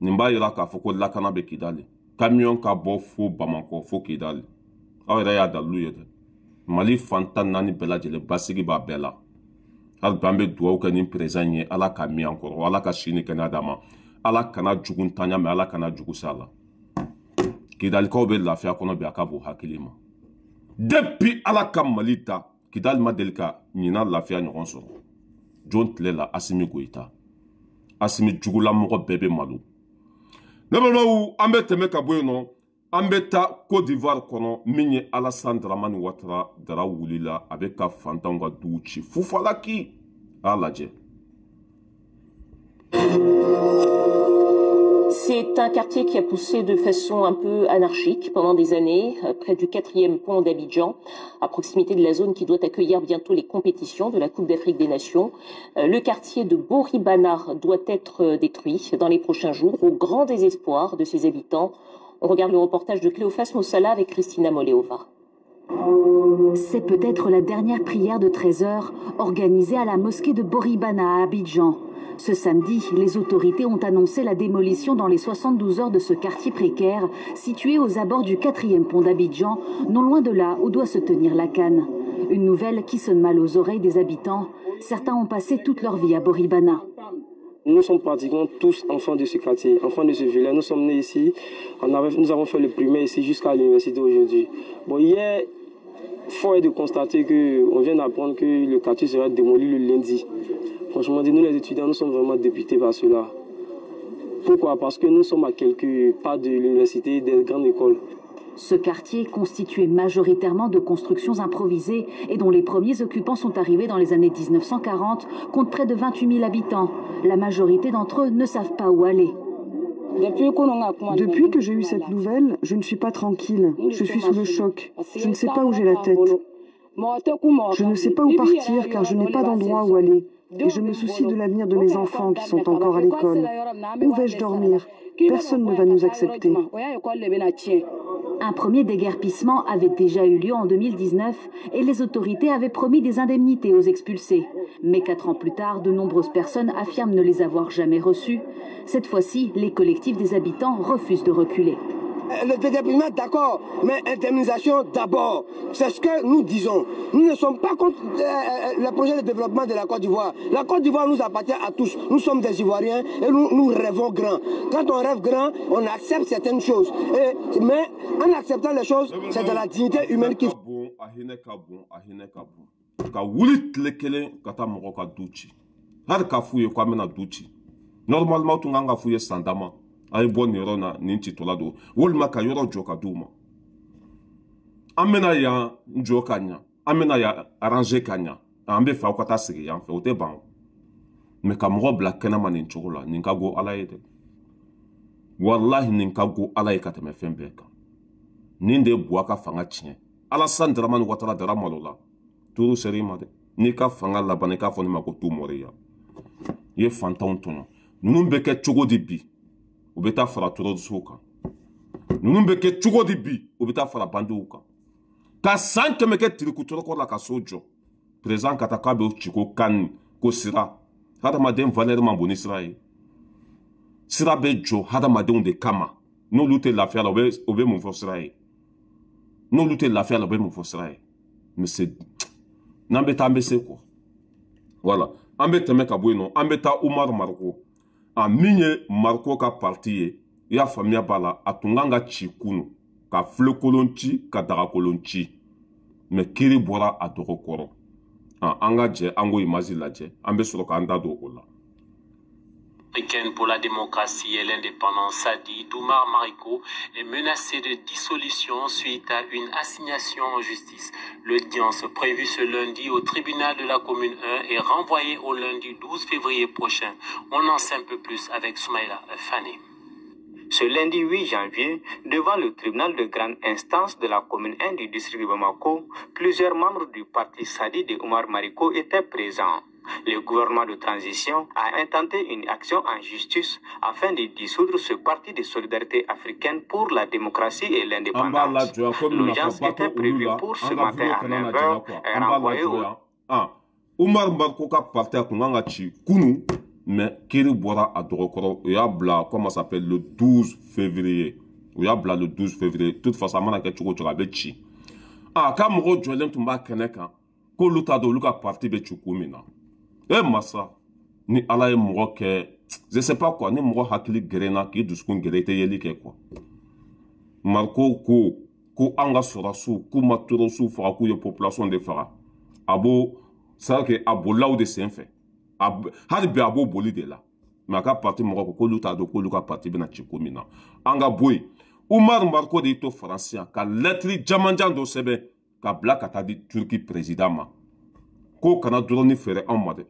nɔ k'a foko la lakana bɛ kidali camion ka bɔ fo bamako fo kidali aw y'a dalilu mali fanta nani naani bɛɛ lajɛlen basigi b'a hali bi an bɛ dugawu kɛ nin perezan ye ala ka min an kɔrɔ ala ka si ni kɛnɛya d'a ma ala kana jugu ntanya mɛn ala kana jugu sa la kidalikaw bɛ lafiya kɔnɔ bi a ka b'u hakili ma depi ala ka mali ta kidali ma deli ka ɲina lafiya ɲɔgɔn sɔrɔ jon tile la asimi goyita asimi jugulamɔgɔ bɛɛ bɛ malo ne balimaw an bɛ tɛmɛ ka bɔ yen nɔ C'est un quartier qui a poussé de façon un peu anarchique pendant des années, euh, près du quatrième pont d'Abidjan, à proximité de la zone qui doit accueillir bientôt les compétitions de la Coupe d'Afrique des Nations. Euh, le quartier de Boribana doit être euh, détruit dans les prochains jours, au grand désespoir de ses habitants. On regarde le reportage de Cléophas Moussala avec Christina Moleova. C'est peut-être la dernière prière de 13 h organisée à la mosquée de Boribana à Abidjan. Ce samedi, les autorités ont annoncé la démolition dans les 72 heures de ce quartier précaire, situé aux abords du quatrième pont d'Abidjan, non loin de là où doit se tenir la canne. Une nouvelle qui sonne mal aux oreilles des habitants. Certains ont passé toute leur vie à Boribana nous sommes pratiquement tous enfants de ce quartier, enfants de ce village. Nous sommes nés ici, nous avons fait le primaire ici jusqu'à l'université aujourd'hui. Bon, hier, fort est de constater qu'on vient d'apprendre que le quartier sera démoli le lundi. Franchement nous les étudiants, nous sommes vraiment députés par cela. Pourquoi Parce que nous sommes à quelques pas de l'université, des grandes écoles. Ce quartier, constitué majoritairement de constructions improvisées et dont les premiers occupants sont arrivés dans les années 1940, compte près de 28 000 habitants. La majorité d'entre eux ne savent pas où aller. Depuis que j'ai eu cette nouvelle, je ne suis pas tranquille. Je suis sous le choc. Je ne sais pas où j'ai la tête. Je ne sais pas où partir car je n'ai pas d'endroit où aller. Et je me soucie de l'avenir de mes enfants qui sont encore à l'école. Où vais-je dormir Personne ne va nous accepter. Un premier déguerpissement avait déjà eu lieu en 2019 et les autorités avaient promis des indemnités aux expulsés. Mais quatre ans plus tard, de nombreuses personnes affirment ne les avoir jamais reçues. Cette fois-ci, les collectifs des habitants refusent de reculer. Euh, le dédéploiement, d'accord, mais indemnisation d'abord. C'est ce que nous disons. Nous ne sommes pas contre euh, euh, le projet de développement de la Côte d'Ivoire. La Côte d'Ivoire nous appartient à tous. Nous sommes des Ivoiriens et nous, rêvons grand. Quand on rêve grand, on accepte certaines choses. mais en acceptant les choses, c'est de la dignité humaine qui... normalement tout a' ye bɔ nin yɔrɔ na nin citɔla don walima ka yɔrɔ jɔ ka di u ma an bɛna yan jɔ ka ɲa an bɛna yan aranze ka ɲa an bɛ fɛ aw ka taa sigi yan fɛ o tɛ ban mɛ ka mɔgɔ bila kɛnɛma nin cogo la nin ka go ala ye dɛ walahi nin ka go ala ye ka tɛmɛ fɛn bɛɛ kan nin de ye buwa ka fanga tiɲɛ alasan darama ni watara dara malo la turu seri ma dɛ n'i ka fanga laban i k'a fɔ ne ma ko tu mɔri yan i ye fantanw tɔnɔ ninnu bɛ kɛ cogo di bi u bɛ taa fara tɔrɔdusow kan ninnu bɛ kɛ cogo di bi u bɛ taa fara bandiw kan ka san kɛmɛ kɛ tirikutɔrɔkɔ la ka so jɔ perezan ka taa k'a bɛ ci ko kan ko sira hadamaden valɛri ma bon ni sira ye sira bɛ jɔ hadamadenw de kama n'olu tɛ lafiya la u bɛ mun fɔ sira ye n'olu tɛ lafiya la u bɛ mun fɔ sira ye mise n'an bɛ taa an bɛ se kɔ wala an bɛ tɛmɛ ka bɔ yen nɔ an bɛ taa umaru mariko a min ye mariko ka pariti ye i y'a faamuya b'a la a tun kan ka ci kunu ka filekolon ci ka dagakolon ci mɛ kiiri bɔra a dɔgɔ kɔrɔ an ka jɛ an k'o imazi lajɛ an bɛ sɔrɔ k'an da don o la pour la démocratie et l'indépendance, Sadi Doumar Mariko, est menacé de dissolution suite à une assignation en justice. L'audience prévue ce lundi au tribunal de la commune 1 est renvoyée au lundi 12 février prochain. On en sait un peu plus avec Soumaïla Fane. Ce lundi 8 janvier, devant le tribunal de grande instance de la commune 1 du district de Bamako, plusieurs membres du parti Sadi de Omar Mariko étaient présents. Le gouvernement de transition a intenté une action en justice afin de dissoudre ce parti de solidarité africaine pour la démocratie et l'indépendance. L'audience était prévue pour ce matin à 9h et renvoyée au... Ah. Umar Mbarko ka parti a kun kan ka ci kunu mais kiri bɔra a dɔgɔkɔrɔ o y'a bila comment ça s'appelle le 12 février o y'a bila le 12 février de toute façon a mana kɛ cogo o cogo a bɛ ci a ah, ka mɔgɔw jɔlen tun b'a kɛnɛ kan k'olu t'a dɔn olu ka parti bɛ ci kun min na e eh, masa ni ala ye mɔgɔ kɛ je sais pas quoi ni mɔgɔ hakili gɛrɛnna k'i dusukun gɛrɛ i tɛ yeli kɛ quoi mariko ko ko an ka sɔrasiw k'u ma torosiw faga k'u ye population de faga a b'o c'est que a bolilaw de sen fɛ hali bi a b'o boli de la mɛ a ka parti mɔgɔ ko k'olu t'a dɔn k'olu ka parti bɛna ci ko min na an ka bɔ yen umaru mariko de y'i to faransi yan ka lɛtiri jamanjan dɔ sɛbɛn ka bila ka taa di turki président ma k'o kana dɔrɔni feere anw ma dɛ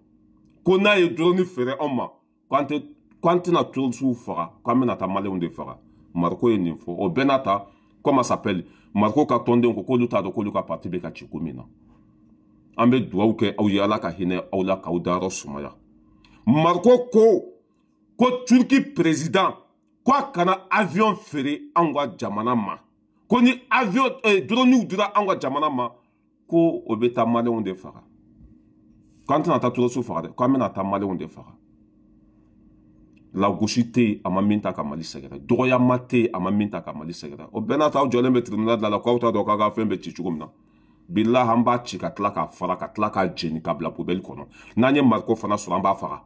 ko n'a ye dɔrɔni feere anw ma k'an tɛ k'an tɛna turisiw faga k'an bɛna taa maliyɛnw de faga mariko ye nin fɔ o bɛɛ n'a ta kɔma sapɛli mariko ka tɔndenw ko k'olu t'a dɔn k'olu ka pati bɛ ka ci ko min na an bɛ dugawu kɛ aw ye ala ka hinɛ aw la k'aw dayɔrɔ sumaya mariko ko ko turki perezidan ko a kana avion feere anw ka jamana ma ko ni avion eh, droniw dira anw ka jamana ma ko o bɛ taa maliyɛnw de faga k'an tɛna taa turasiw faga dɛ k'an bɛna taa maliyɛnw de faga lagosi tɛ yen a ma min ta ka mali sɛgɛrɛ dɔgɔyama tɛ yen a ma min ta ka mali sɛgɛrɛ o bɛɛ n'a ta aw jɔlen bɛ tirinidad la k'aw t'a dɔn k'a ka fɛn bɛ ci cogo min na bilahi an b'a ci ka tila k'a fara ka tila k'a jeni ka bila pobɛli kɔnɔ n'an ye mariko fana sɔrɔ an b'a faga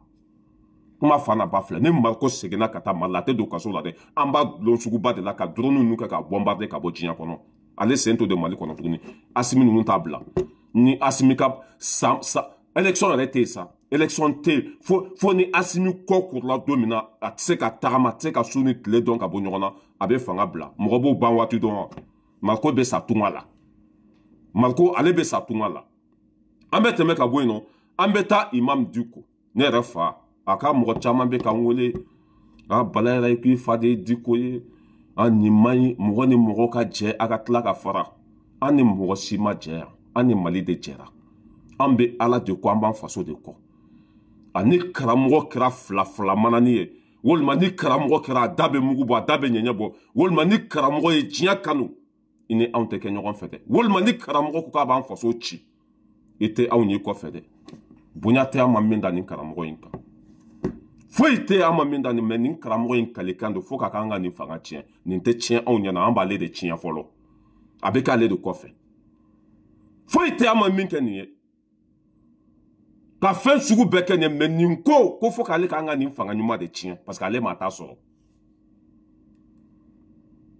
kuma fa na ba filɛ ni mariko seginna ka taa mali la a tɛ don kaso la dɛ an b'a dulon suguba de la ka drone ninnu kɛ k'a bɔnbarde ka bɔ diɲɛ kɔnɔ ale sen to de mali kɔnɔ tuguni asimi ninnu t'a bila ni asimi ka san san election yɛrɛ tɛ yen sa election tɛ yen fo fo ni asimi kɔ kurula don min na a tɛ se ka tagama a tɛ se ka su ni tile dɔn ka bɔ ɲɔgɔn na a bɛ fanga bila mɔgɔ b'o ban waati dɔn wa mariko bɛ sa tunga la mariko ale bɛ sa tunga la an bɛ tɛmɛ ka bɔ yen nɔ an bɛ taa imam diko ne yɛrɛ fa a ka mɔgɔ caman bɛ ka n wele a bala yɛrɛ i k'i fa de ye diko ye a nin man ɲi mɔgɔ ni mɔgɔ ka jɛ a ka tila ka fara an ni mɔgɔ si ma jɛ yan an ni mali de jɛra an bɛ ala de kɔ an b'an faso de kɔ ani karamɔgɔ kɛra fila fila manani ye walima ni karamɔgɔ kɛra a da bɛ mugu bɔ a da bɛ ɲɛɲɛ bɔ walima ni karamɔgɔ ye diɲɛ kanu i ni anw tɛ kɛ ɲɔgɔn fɛ dɛ walima ni karamɔgɔ ko k'a b'an faso ci i tɛ anw y'i kɔfɛ dɛ bonya tɛ an ma min da nin karamɔgɔ in kan foyi tɛ an ma min da nin mɛ nin karamɔgɔ in kalikan don fo ka k'an ka nin fanga tiɲɛ nin tɛ tiɲɛ anw ɲɛna an b'ale de tiɲɛ fɔlɔ a bɛ k'ale de kɔfɛ foyi tɛ an ma min kɛ nin ye ka fɛn sugu bɛɛ kɛ nin mɛ nin ko ko fo k'ale k'an ka nin fanga ɲuman de tiɲɛ parce que ale ma ta sɔrɔ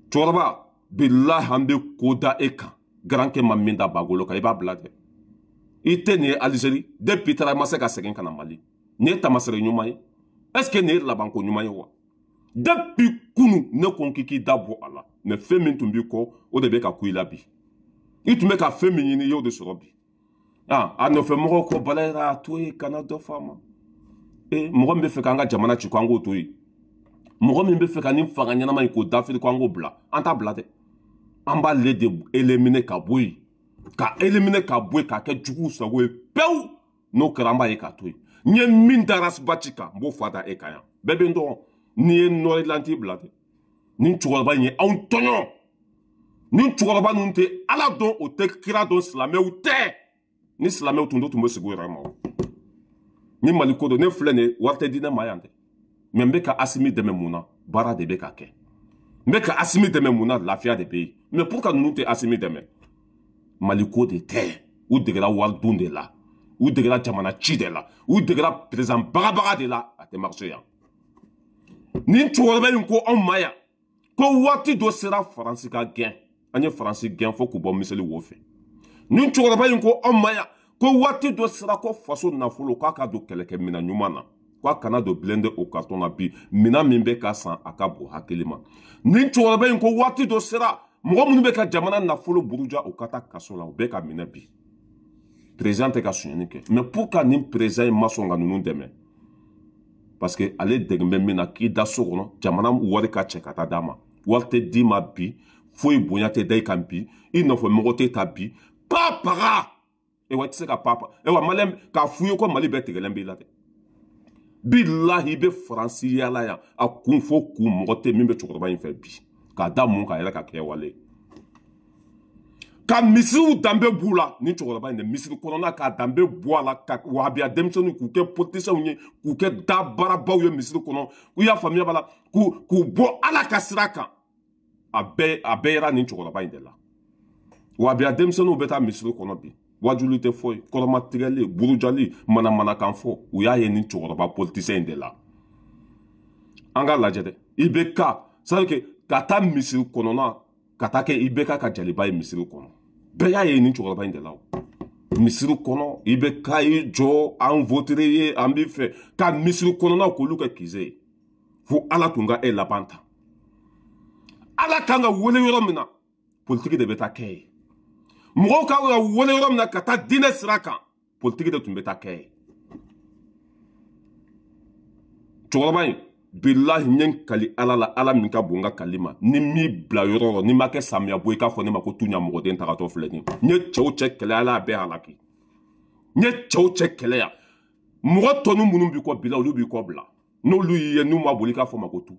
cɛkɔrɔba bilahi an bɛ ko da e kan garankɛ ma min da bagolo kan i b'a bila dɛ i tɛ nin ye alizeri depuis i taara i ma se ka segin ka na mali nin ye taamasere ɲuman ye est ce que nin ye labanko ɲuman ye wa depuis kunu ne ko k'i k'i da bɔ a la mɛ fɛn min tun b'i kɔ o de bɛ ka ku i la bi i tun bɛ ka fɛn min ɲini i y'o de sɔrɔ bi a nɔfɛ mɔgɔw ko bala yɛrɛ a to yen kana dɔ fɔ a ma e mɔgɔ min bɛ fɛ k'an ka jamana ci ko an k'o to yen mɔgɔ min bɛ fɛ ka nin fanga ɲɛnama in k'o dafiri ko an k'o bila an t'a bila dɛ an b'ale de eliminer ka bɔ yen ka eliminer ka bɔ yen k'a kɛ juguw sago ye pewu n'o kɛra an b'a ye k'a to yen n ye min da rasibati kan n b'o fa da e kan yan bɛɛ bɛ n dɔn n'i ye nɔrilanti bila dɛ nin cɛkɔrɔba in ye anw tɔɲɔ nin cɛkɔrɔba ninnu tɛ ala dɔn o tɛ kira dɔn silamɛw tɛ. ni silamɛw tun do tun be sigi u yɛrɛ ma o ni mali ko do ne filɛ ni wari tɛ diinɛ ma yan dɛ mɛ n be ka asimi dɛmɛ mun na baara de be ka kɛ n be ka asimi dɛmɛ mun na lafiya de be yen mɛ pour ka nunu tɛ asimi dɛmɛ maliko de tɛ u degera waridun de la u degera jamana ci de la u degera perezan bagabaga de la a tɛ marise yan nin cɛkɔrɔba ɲi ko anw ma yan ko waati dɔ sera faransi ka gɛn an ye faransi gɛn fɔɔ k'u bɔ miseli wo fɛ nin cɛkɔrɔba in ko anw ma yan ko waati dɔ sera ko faso nafolo k'a ka don kɛlɛkɛ minɛ ɲuman na k'a kana don bilɛnde o kartɔn na bi minan min bɛ ka san a ka bon hakili ma nin cɛkɔrɔba in ko waati dɔ sera mɔgɔ minnu bɛ ka jamana nafolo buruja u ka taa kaso la u bɛ ka minɛ bi président tɛ ka sonyani kɛ mais pour que nin président in ma sɔn ka ninnu dɛmɛ parce que ale dɛgɛn bɛ min na k'i da so kɔnɔ jamana wari ka cɛ ka taa d'a ma wari tɛ d'i ma bi foyi bonya tɛ da i kan bi i nɔfɛ mɔgɔ tɛ ta bi E e ba baga ewa i tɛ se ka pan pan ewa maliyɛn k'a f'u ye ko mali bɛɛ tigɛlen b'i la dɛ bilahi i bɛ faransi yala yan a kun fo kun mɔgɔ tɛ min bɛ cɛkɔrɔba in fɛ bi k'a da mun kan yɛlɛ ka kɛ wale ka misiriw danbe b'u la ni cɛkɔrɔba in dɛ misiri kɔnɔna k'a danbe bɔ a la ka wahabiya denmisɛnninw k'u kɛ politisiyɛnw ye k'u kɛ dabarabaw ye misiri kɔnɔ u y'a faamuya b'a la k'u k'u bɔ ala ka sira kan a bɛɛ a bɛɛ yera nin cɛkɔrɔba in de la wa bi a denmisɛnninw bɛ taa misiri kɔnɔ bi wajuli tɛ fɔ ye kɔrɔmatigɛli burujali manamanakan fɔ u y'a ye nin cɛkɔrɔba politisiyɛn in de la an ka lajɛ dɛ i bɛ ka sadike ka taa misiri kɔnɔna ka taa kɛ i bɛ ka ka jaliba ye misiri kɔnɔ bɛɛ y'a ye nin cɛkɔrɔba in de la o misiri kɔnɔ i bɛ ka i jɔ an votere ye an b'i fɛ ka misiri kɔnɔnaw k'olu kɛ kize ye fo ala tun ka e laban ta ala kan ka wele yɔrɔ min na politiki de bɛ taa kɛ ye mɔgɔw ka ka wele yɔrɔ min na ka taa diinɛ sira kan politiki de tun bɛ taa kɛ ye cɛkɔrɔba in bilahi n ye n kali ala la ala min ka bon n ka kali ma ni m'i bila yɔrɔ yɔrɔ n'i ma kɛ samiya bɔ i k'a fɔ ne ma ko tu ɲa mɔgɔden tagatɔ filɛ nin n ye cɛw cɛ kɛlɛ ala a bɛɛ halaki n ye cɛw cɛ kɛlɛ yan mɔgɔ tɔnu minnu b'i kɔ bila olu b'i kɔ bila n'olu y'i ye n'u ma boli i k'a fɔ ma ko tu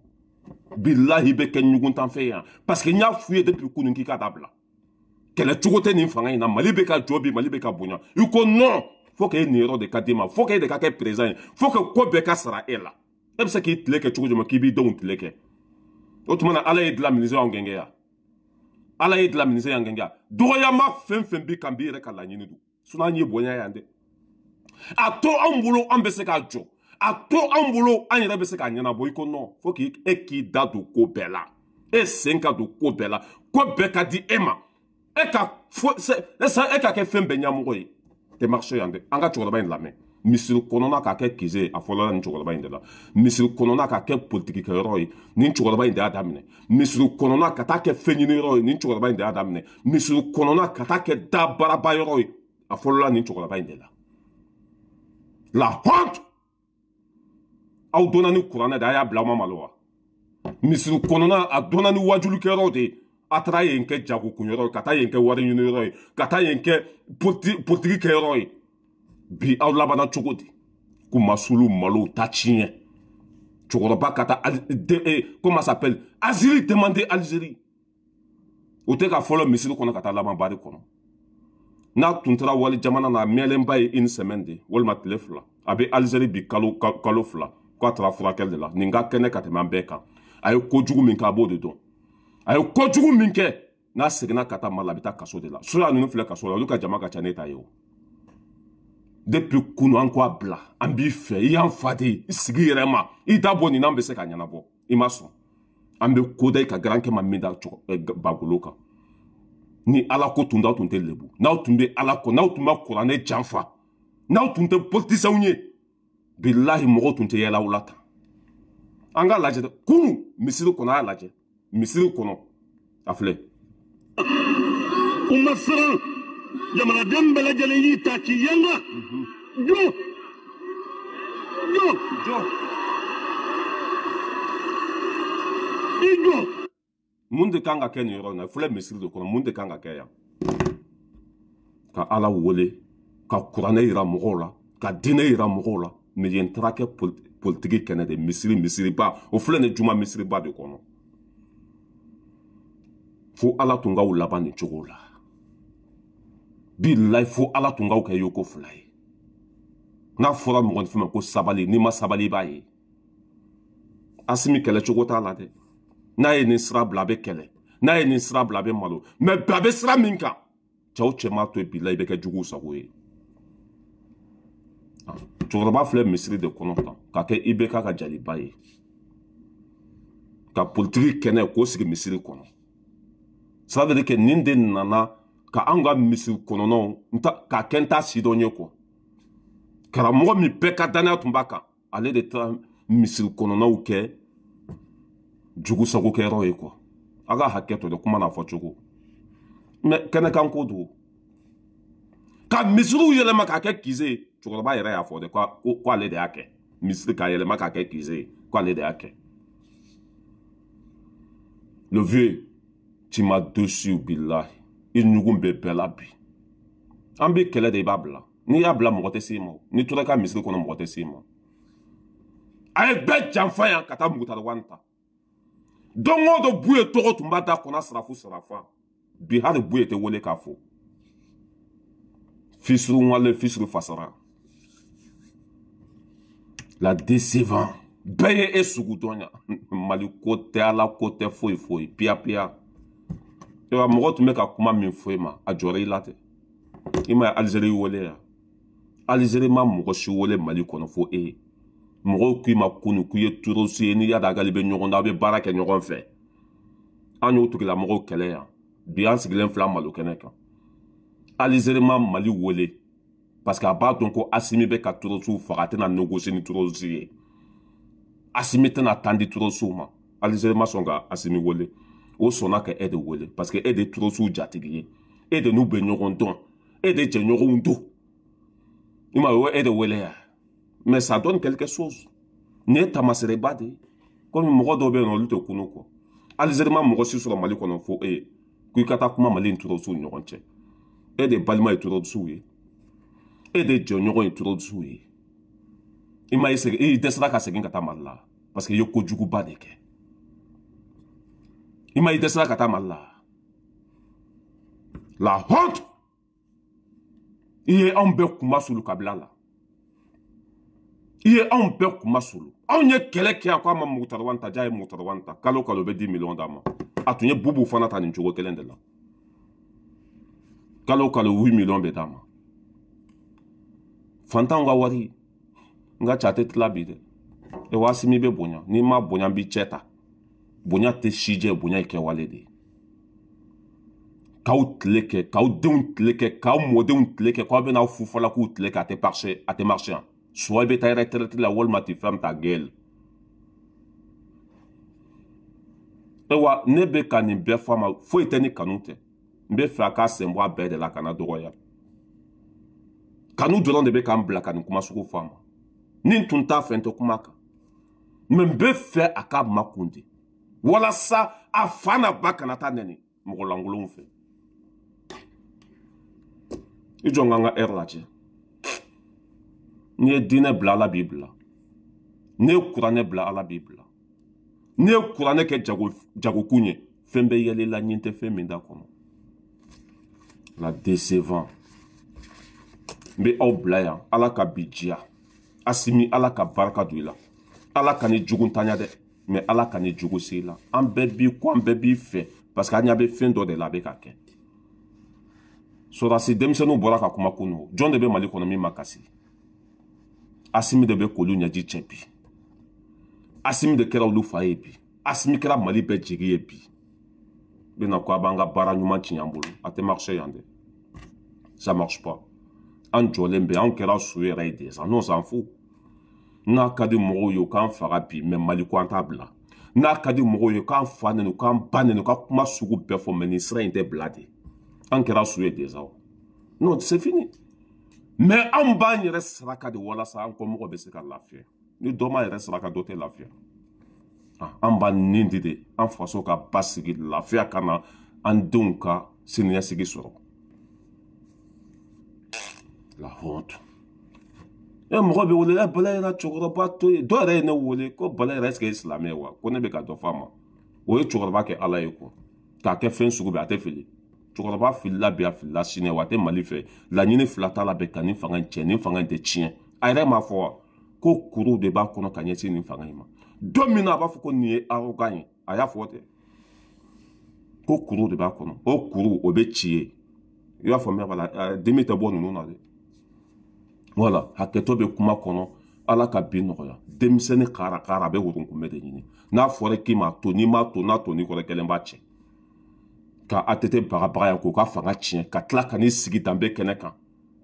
bilahi bɛ kɛ ɲugun tan fɛ yan parce que n y'a f'u ye depuis kunun k'i ka dabila kɛlɛcogo tɛ nin fanga in na mali bɛ ka jɔ bi mali bɛ ka bonya i ko nɔn fo ka e niyɔrɔ de ka d'e ma fo ka e de ka kɛ perezan ye fo ka ko bɛɛ ka sara e la e bɛ se k'i tile kɛ cogo jumɛn k'i b'i denw tile kɛ o tuma na ala ye dilan minisɛn y'anw gɛngɛya ala ye dilan minisɛn y'an gɛngɛya dɔgɔyama fɛn fɛn b'i kan b'i yɛrɛ ka laɲini don sinɔn an ye bonya yan dɛ a to anw bolo an bɛ se k'a jɔ a to anw bolo an yɛrɛ bɛ se k'a ɲɛnabɔ i ko nɔn fo k'i e k'i da don ko bɛɛ la e sen ka don ko bɛɛ la ko bɛɛ ka di e ma e ka e, e ka kɛ fɛn bɛɛ ɲɛmɔgɔ ye démarche yan dɛ an ka cɛkɔrɔba in lamɛn misiri kɔnɔna ka kɛ kize ye a fɔlɔla nin cɛkɔrɔba in de la misiri kɔnɔna ka kɛ politikikɛyɔrɔ ye nin cɛkɔrɔba in de y'a daminɛ misiri kɔnɔna ka taa kɛ fɛnɲiniyɔrɔ ye nin cɛkɔrɔba in de y'a daminɛ misiri kɔnɔna ka taa kɛ dabaraba yɔrɔ ye a fɔlɔla nin cɛkɔrɔba in de la la honte aw donna ni kuranɛ de a y'a bila aw ma malo wa misiri kɔnɔna a donna ni wajulikɛyɔrɔ de ye a taara yen kɛ jagokunyɔrɔ ye ka taa yen kɛ wari ɲiniyɔrɔ ye ka taa yen kɛ politigi kɛyɔrɔ ye bi aw labanna cogo di ko masulu malow ta tiɲɛ cɛkɔrɔba ka taa e, comment s'appelle asile demander Algérie o tɛ ka fɔlɔ misiri kɔnɔ ka taa laban bari kɔnɔ n'a tun taara wali jamana na a mɛnlenba ye une semaine de walima tile fila a bɛ Algérie bi kalo kalo fila k'a taara furakɛli de la nin ka kɛnɛ ka tɛmɛ an bɛɛ kan a ye kojugu min kɛ a b'o de dɔn a ye kojugu min kɛ n'a seginna ka taa mali la a bɛ taa kaso de la soya ninnu filɛ kaso la olu ka jama ka ca ne ta ye o depuis kunu an ko a bila an b'i fɛ i y'an fa de ye i sigi yɛrɛ ma i t'a bɔ nin n'an bɛ se k'a ɲɛnabɔ i ma sɔn an bɛ ko da i ka garankɛ ma min da bagolo kan ni ala ko tun d'aw tun tɛ lebu n'aw tun bɛ ala kɔ n'aw tun ma kuranɛ janfa n'aw tun tɛ politisɛnw ye bilahi mɔgɔw tun tɛ yɛlɛ aw la tan an k'a lajɛ dɛ kunun misiri kɔnɔ a y'a lajɛ misiri kɔnɔ a filɛ u ma siran jamanaden bɛɛ lajɛlen y'i ta k'i yanga mhm. jo jo jo i jɔ mun de kan ka kɛ nin yɔrɔ in na filɛ misiri de kɔnɔ mun de kan ka kɛ yan ka ala wele ka kuranɛ yira mɔgɔw la ka diinɛ yira mɔgɔw la mɛ yen taara kɛ politiki kɛnɛ de misiri misiriba o filɛ nin juma misiriba de kɔnɔ fo ala tun k'aw laban nin cogo la bilayi fo ala tun k'aw kɛ yoko fila ye n'a fɔra mɔgɔninfin ma ko sabali n'i ma sabali i b'a ye asimi kɛlɛcogo t'a la dɛ n'a ye nin sira bila a bɛ kɛlɛ n'a ye nin sira bila a bɛ malo mɛ a bɛ sira min kan cɛw cɛ m'a to yen bi la i bɛ kɛ juguw sago ye cɛkɔrɔba filɛ misiri de kɔnɔ tan ka kɛ i bɛ k'a ka jaliba ye ka politiki kɛnɛ k'o sigi misiri kɔnɔ ça veut dire que nin de nana ka anw ka misi kɔnɔnaw ka kɛ n t'a sidɔn ye kuwa karamɔgɔ min bɛɛ ka danaya tun b'a kan ale de taara misi kɔnɔnaw kɛ jugu sagokɛyɔrɔ ye kuwa a ka hakɛ to de kuma n'a fɔ cogo mɛ kɛnɛkan ko ka misiriw yɛlɛma k'a kɛ kize ye cɛkɔrɔba yɛrɛ y'a fɔ de ko ale de y'a kɛ misiri k'a yɛlɛma k'a kɛ kize ye ko ale de y'a kɛ le vieux Timadosiw bilahi i ɲugun bɛ bɛɛ la bi an bɛ kɛlɛ de i b'a bila n'i y'a bila mɔgɔ tɛ se i ma n'i tora i ka misiri kɔnɔ mɔgɔ tɛ se i ma a ye bɛɛ janfa yan ka taa mugutarwani ta don o don bu ye tɔgɔ tun b'a da kɔnɔ sarafu sarafa bi hali bu ye tɛ wele k'a fɔ fisuru ŋwalen fisuru fasara la décevant bɛɛ ye e sugu dɔnya mali ko tɛ ala ko tɛ foyi foyi piya piya ayiwa mɔgɔ tun bɛ ka kuma min fɔ e ma a jɔra i la tɛ i ma ye alizeri wele yan alizeri ma mɔgɔ si wele mali kɔnɔ fo e ye mɔgɔw k'i ma kunu k'i ye turusi ye n'i y'a da k'ale bɛ ɲɔgɔn na aw bɛ baara kɛ ɲɔgɔn fɛ an y'o tigilamɔgɔw kɛlɛ yan bi an sigilen fila malo kɛnɛ kan alizeri ma mali wele parce que a b'a dɔn ko asimi bɛ ka turusiw faga a tɛna negosi ni turusi ye asimi tɛna tan di turusiw ma alizeri ma sɔn ka asimi wele. o sɔnna ka e de wele parce que e de ye tɔrɔsiw jatigi ye e de n'u bɛ ɲɔgɔn dɔn e de jɛɲɔgɔnw do i m'a ye o e de wele ya mais ça donne quelque chose nin ye tamasereba de ye komi mɔgɔ dɔw bɛ yen nɔ olu tɛ kunu kɔ alizeri ma mɔgɔ si sɔrɔ mali kɔnɔ fo e ye k'i ka taa kuma mali ni tɔrɔsiw ni ɲɔgɔn cɛ e de balima ye tɔrɔsiw ye e de jɛɲɔgɔn ye tɔrɔsiw ye i ma i segin i dɛsɛra ka segin ka taa mali la parce que i ye kojuguba de kɛ i ma i dɛsɛra ka taa mali la la honte i ye anw bɛɛ kunba sulu kabila la i ye anw bɛɛ kunba sulu anw ye kɛlɛ kɛ a ko a ma mugutarawan ta jaa ye mugutarawan ta kalo kalo bɛ di miliyɔn d'a ma a tun ye bubu fana ta nin cogo kelen de la kalo kalo huit miliyɔn bɛ d'a ma fantanw ka wari n ka ca tɛ tila bi dɛ e waasi min bɛ bonya n'i ma bonya n b'i cɛ ta Bonya te sije, bonya ike wale de. Ka out leke, ka out de unt leke, ka oum ou de unt leke, kwa ben a ou fufola kou out leke a te parche, a te marche an. Souwe be tay re tre tre la wol ma ti fem ta gel. Ewa, ne be kani be fwa ma, fwe teni kanoute, mbe fe akase mwa bede la kanado woyan. Kanou dwenande be kambla kani kouma soukou fwa ma. Nin ton ta fwente kouma ka. Men be fe akab ma kondi. walasa a fa n'a ba kana taa nɛni mɔgɔ lankolonw fɛ i jɔ n ka n ka ɛri lajɛ n'i ye diinɛ bila ala b'i bila n'i ye kuranɛ bila ala b'i bila n'i ye kuranɛ kɛ jago jagokun ye fɛn bɛ yɛlɛ i la ɲɛ tɛ fɛn min t'a kɔnɔ la décevant n bɛ aw bila yan ala ka bi diya asimi ala ka barika don i la ala ka ni jugu tanya dɛ mɛ ala ka ni jogo se i la an bɛɛ b'i kɔ an bɛɛ b'i fɛ parce que an ɲa bɛ fɛn dɔ de la a bɛ ka kɛ sɔrasi denmisɛnninw bɔra ka kuma kunu jɔn de bɛ mali kɔnɔ min ma kasi asimi de bɛ k'olu ɲɛji cɛ bi asimi de kɛra olu fa ye bi asimi kɛra mali bɛɛ jigi ye bi bena ko a b'an ka baara ɲuman tiɲɛ an bolo a tɛ marche yan dɛ ça marche pas an jɔlen bɛ an kɛra su yɛrɛ ye desa n'o s'an fou n'a ka di mɔgɔw ye u k'an faga bi mɛ maliko an t'a bila n'a ka di mɔgɔw ye k'an fa nenu k'an ba nenu ka kuma sugu bɛɛ fɔ mɛ nin sira in tɛ bila de an kɛra su ye deza o non c'est fini mɛ anw b'an yɛrɛ saraka de walasa an kɔmɔgɔw bɛ se ka lafiya ni dɔ m'a yɛrɛ saraka dɔ tɛ lafiya ah, an b'a nin di de an faso ka basigi lafiya ka na an denw ka siniyasigi sɔrɔ la honte e mɔgɔ bɛ wele e bala yɛrɛ cɛkɔrɔba to ye dɔw yɛrɛ ye ne wele ko bala yɛrɛ ɛseke ye e silamɛ wa ko ne bɛ ka dɔ f'a ma o ye cɛkɔrɔba kɛ ala ye kun k'a kɛ fɛn sugu bɛɛ a tɛ fili cɛkɔrɔba filila bi a filila sini wa a tɛ mali fɛ laɲini fila t'a la bɛn ka nin fanga in tiɲɛ nin fanga in tɛ tiɲɛ a yɛrɛ m'a fɔ wa ko kuruw de b'a kɔnɔ ka ɲɛsin nin fanga in ma don min na a b'a fɔ ko nin ye arogan ye a y'a fɔ ten ko kuruw de b'a kɔnɔ o kuru o bɛ ci ye i y'a faamuya b'a la eh, dimi tɛ bɔ ninnu na dɛ wala hakɛtɔ bɛ kuma kɔnɔ ala ka bin nɔgɔya denmisɛnni karakara a bɛ woronkunbɛ de ɲini n'a fɔra k'i ma to n'i m'a to n'a to n'i kɔrɔ gɛlɛn b'a cɛ ka ATT bagabagaya k'u ka fanga tiɲɛ ka tila ka n'i sigi danbe kɛnɛ kan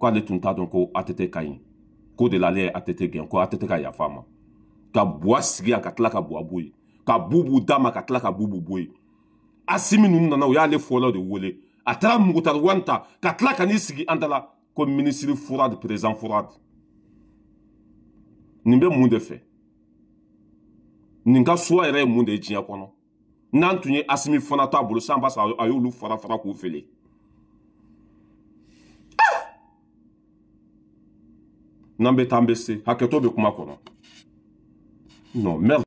k'ale tun t'a dɔn ko ATT ka ɲi k'o de la ale ye ATT gɛn ko ATT ka yafa a ma ka Buwa sigi yan ka tila ka Buwa bɔ yen ka Bubu d'a ma ka tila ka Bubu bɔ yen Asimi ninnu nana u y'ale fɔlɔ de wele a taara Mukutari Wani ta ka tila ka n'i sigi an da la ko minisiri furad président furad nin bɛ mun de fɛ nin ka suwa yɛrɛ ye mun de ye diɲɛ kɔnɔ n'an tun ye asimi fana to a bolo san basa a y'olu fara fara k'u feere ah! n'an bɛ taa an bɛ se hakɛto bɛ kuma kɔnɔ non merde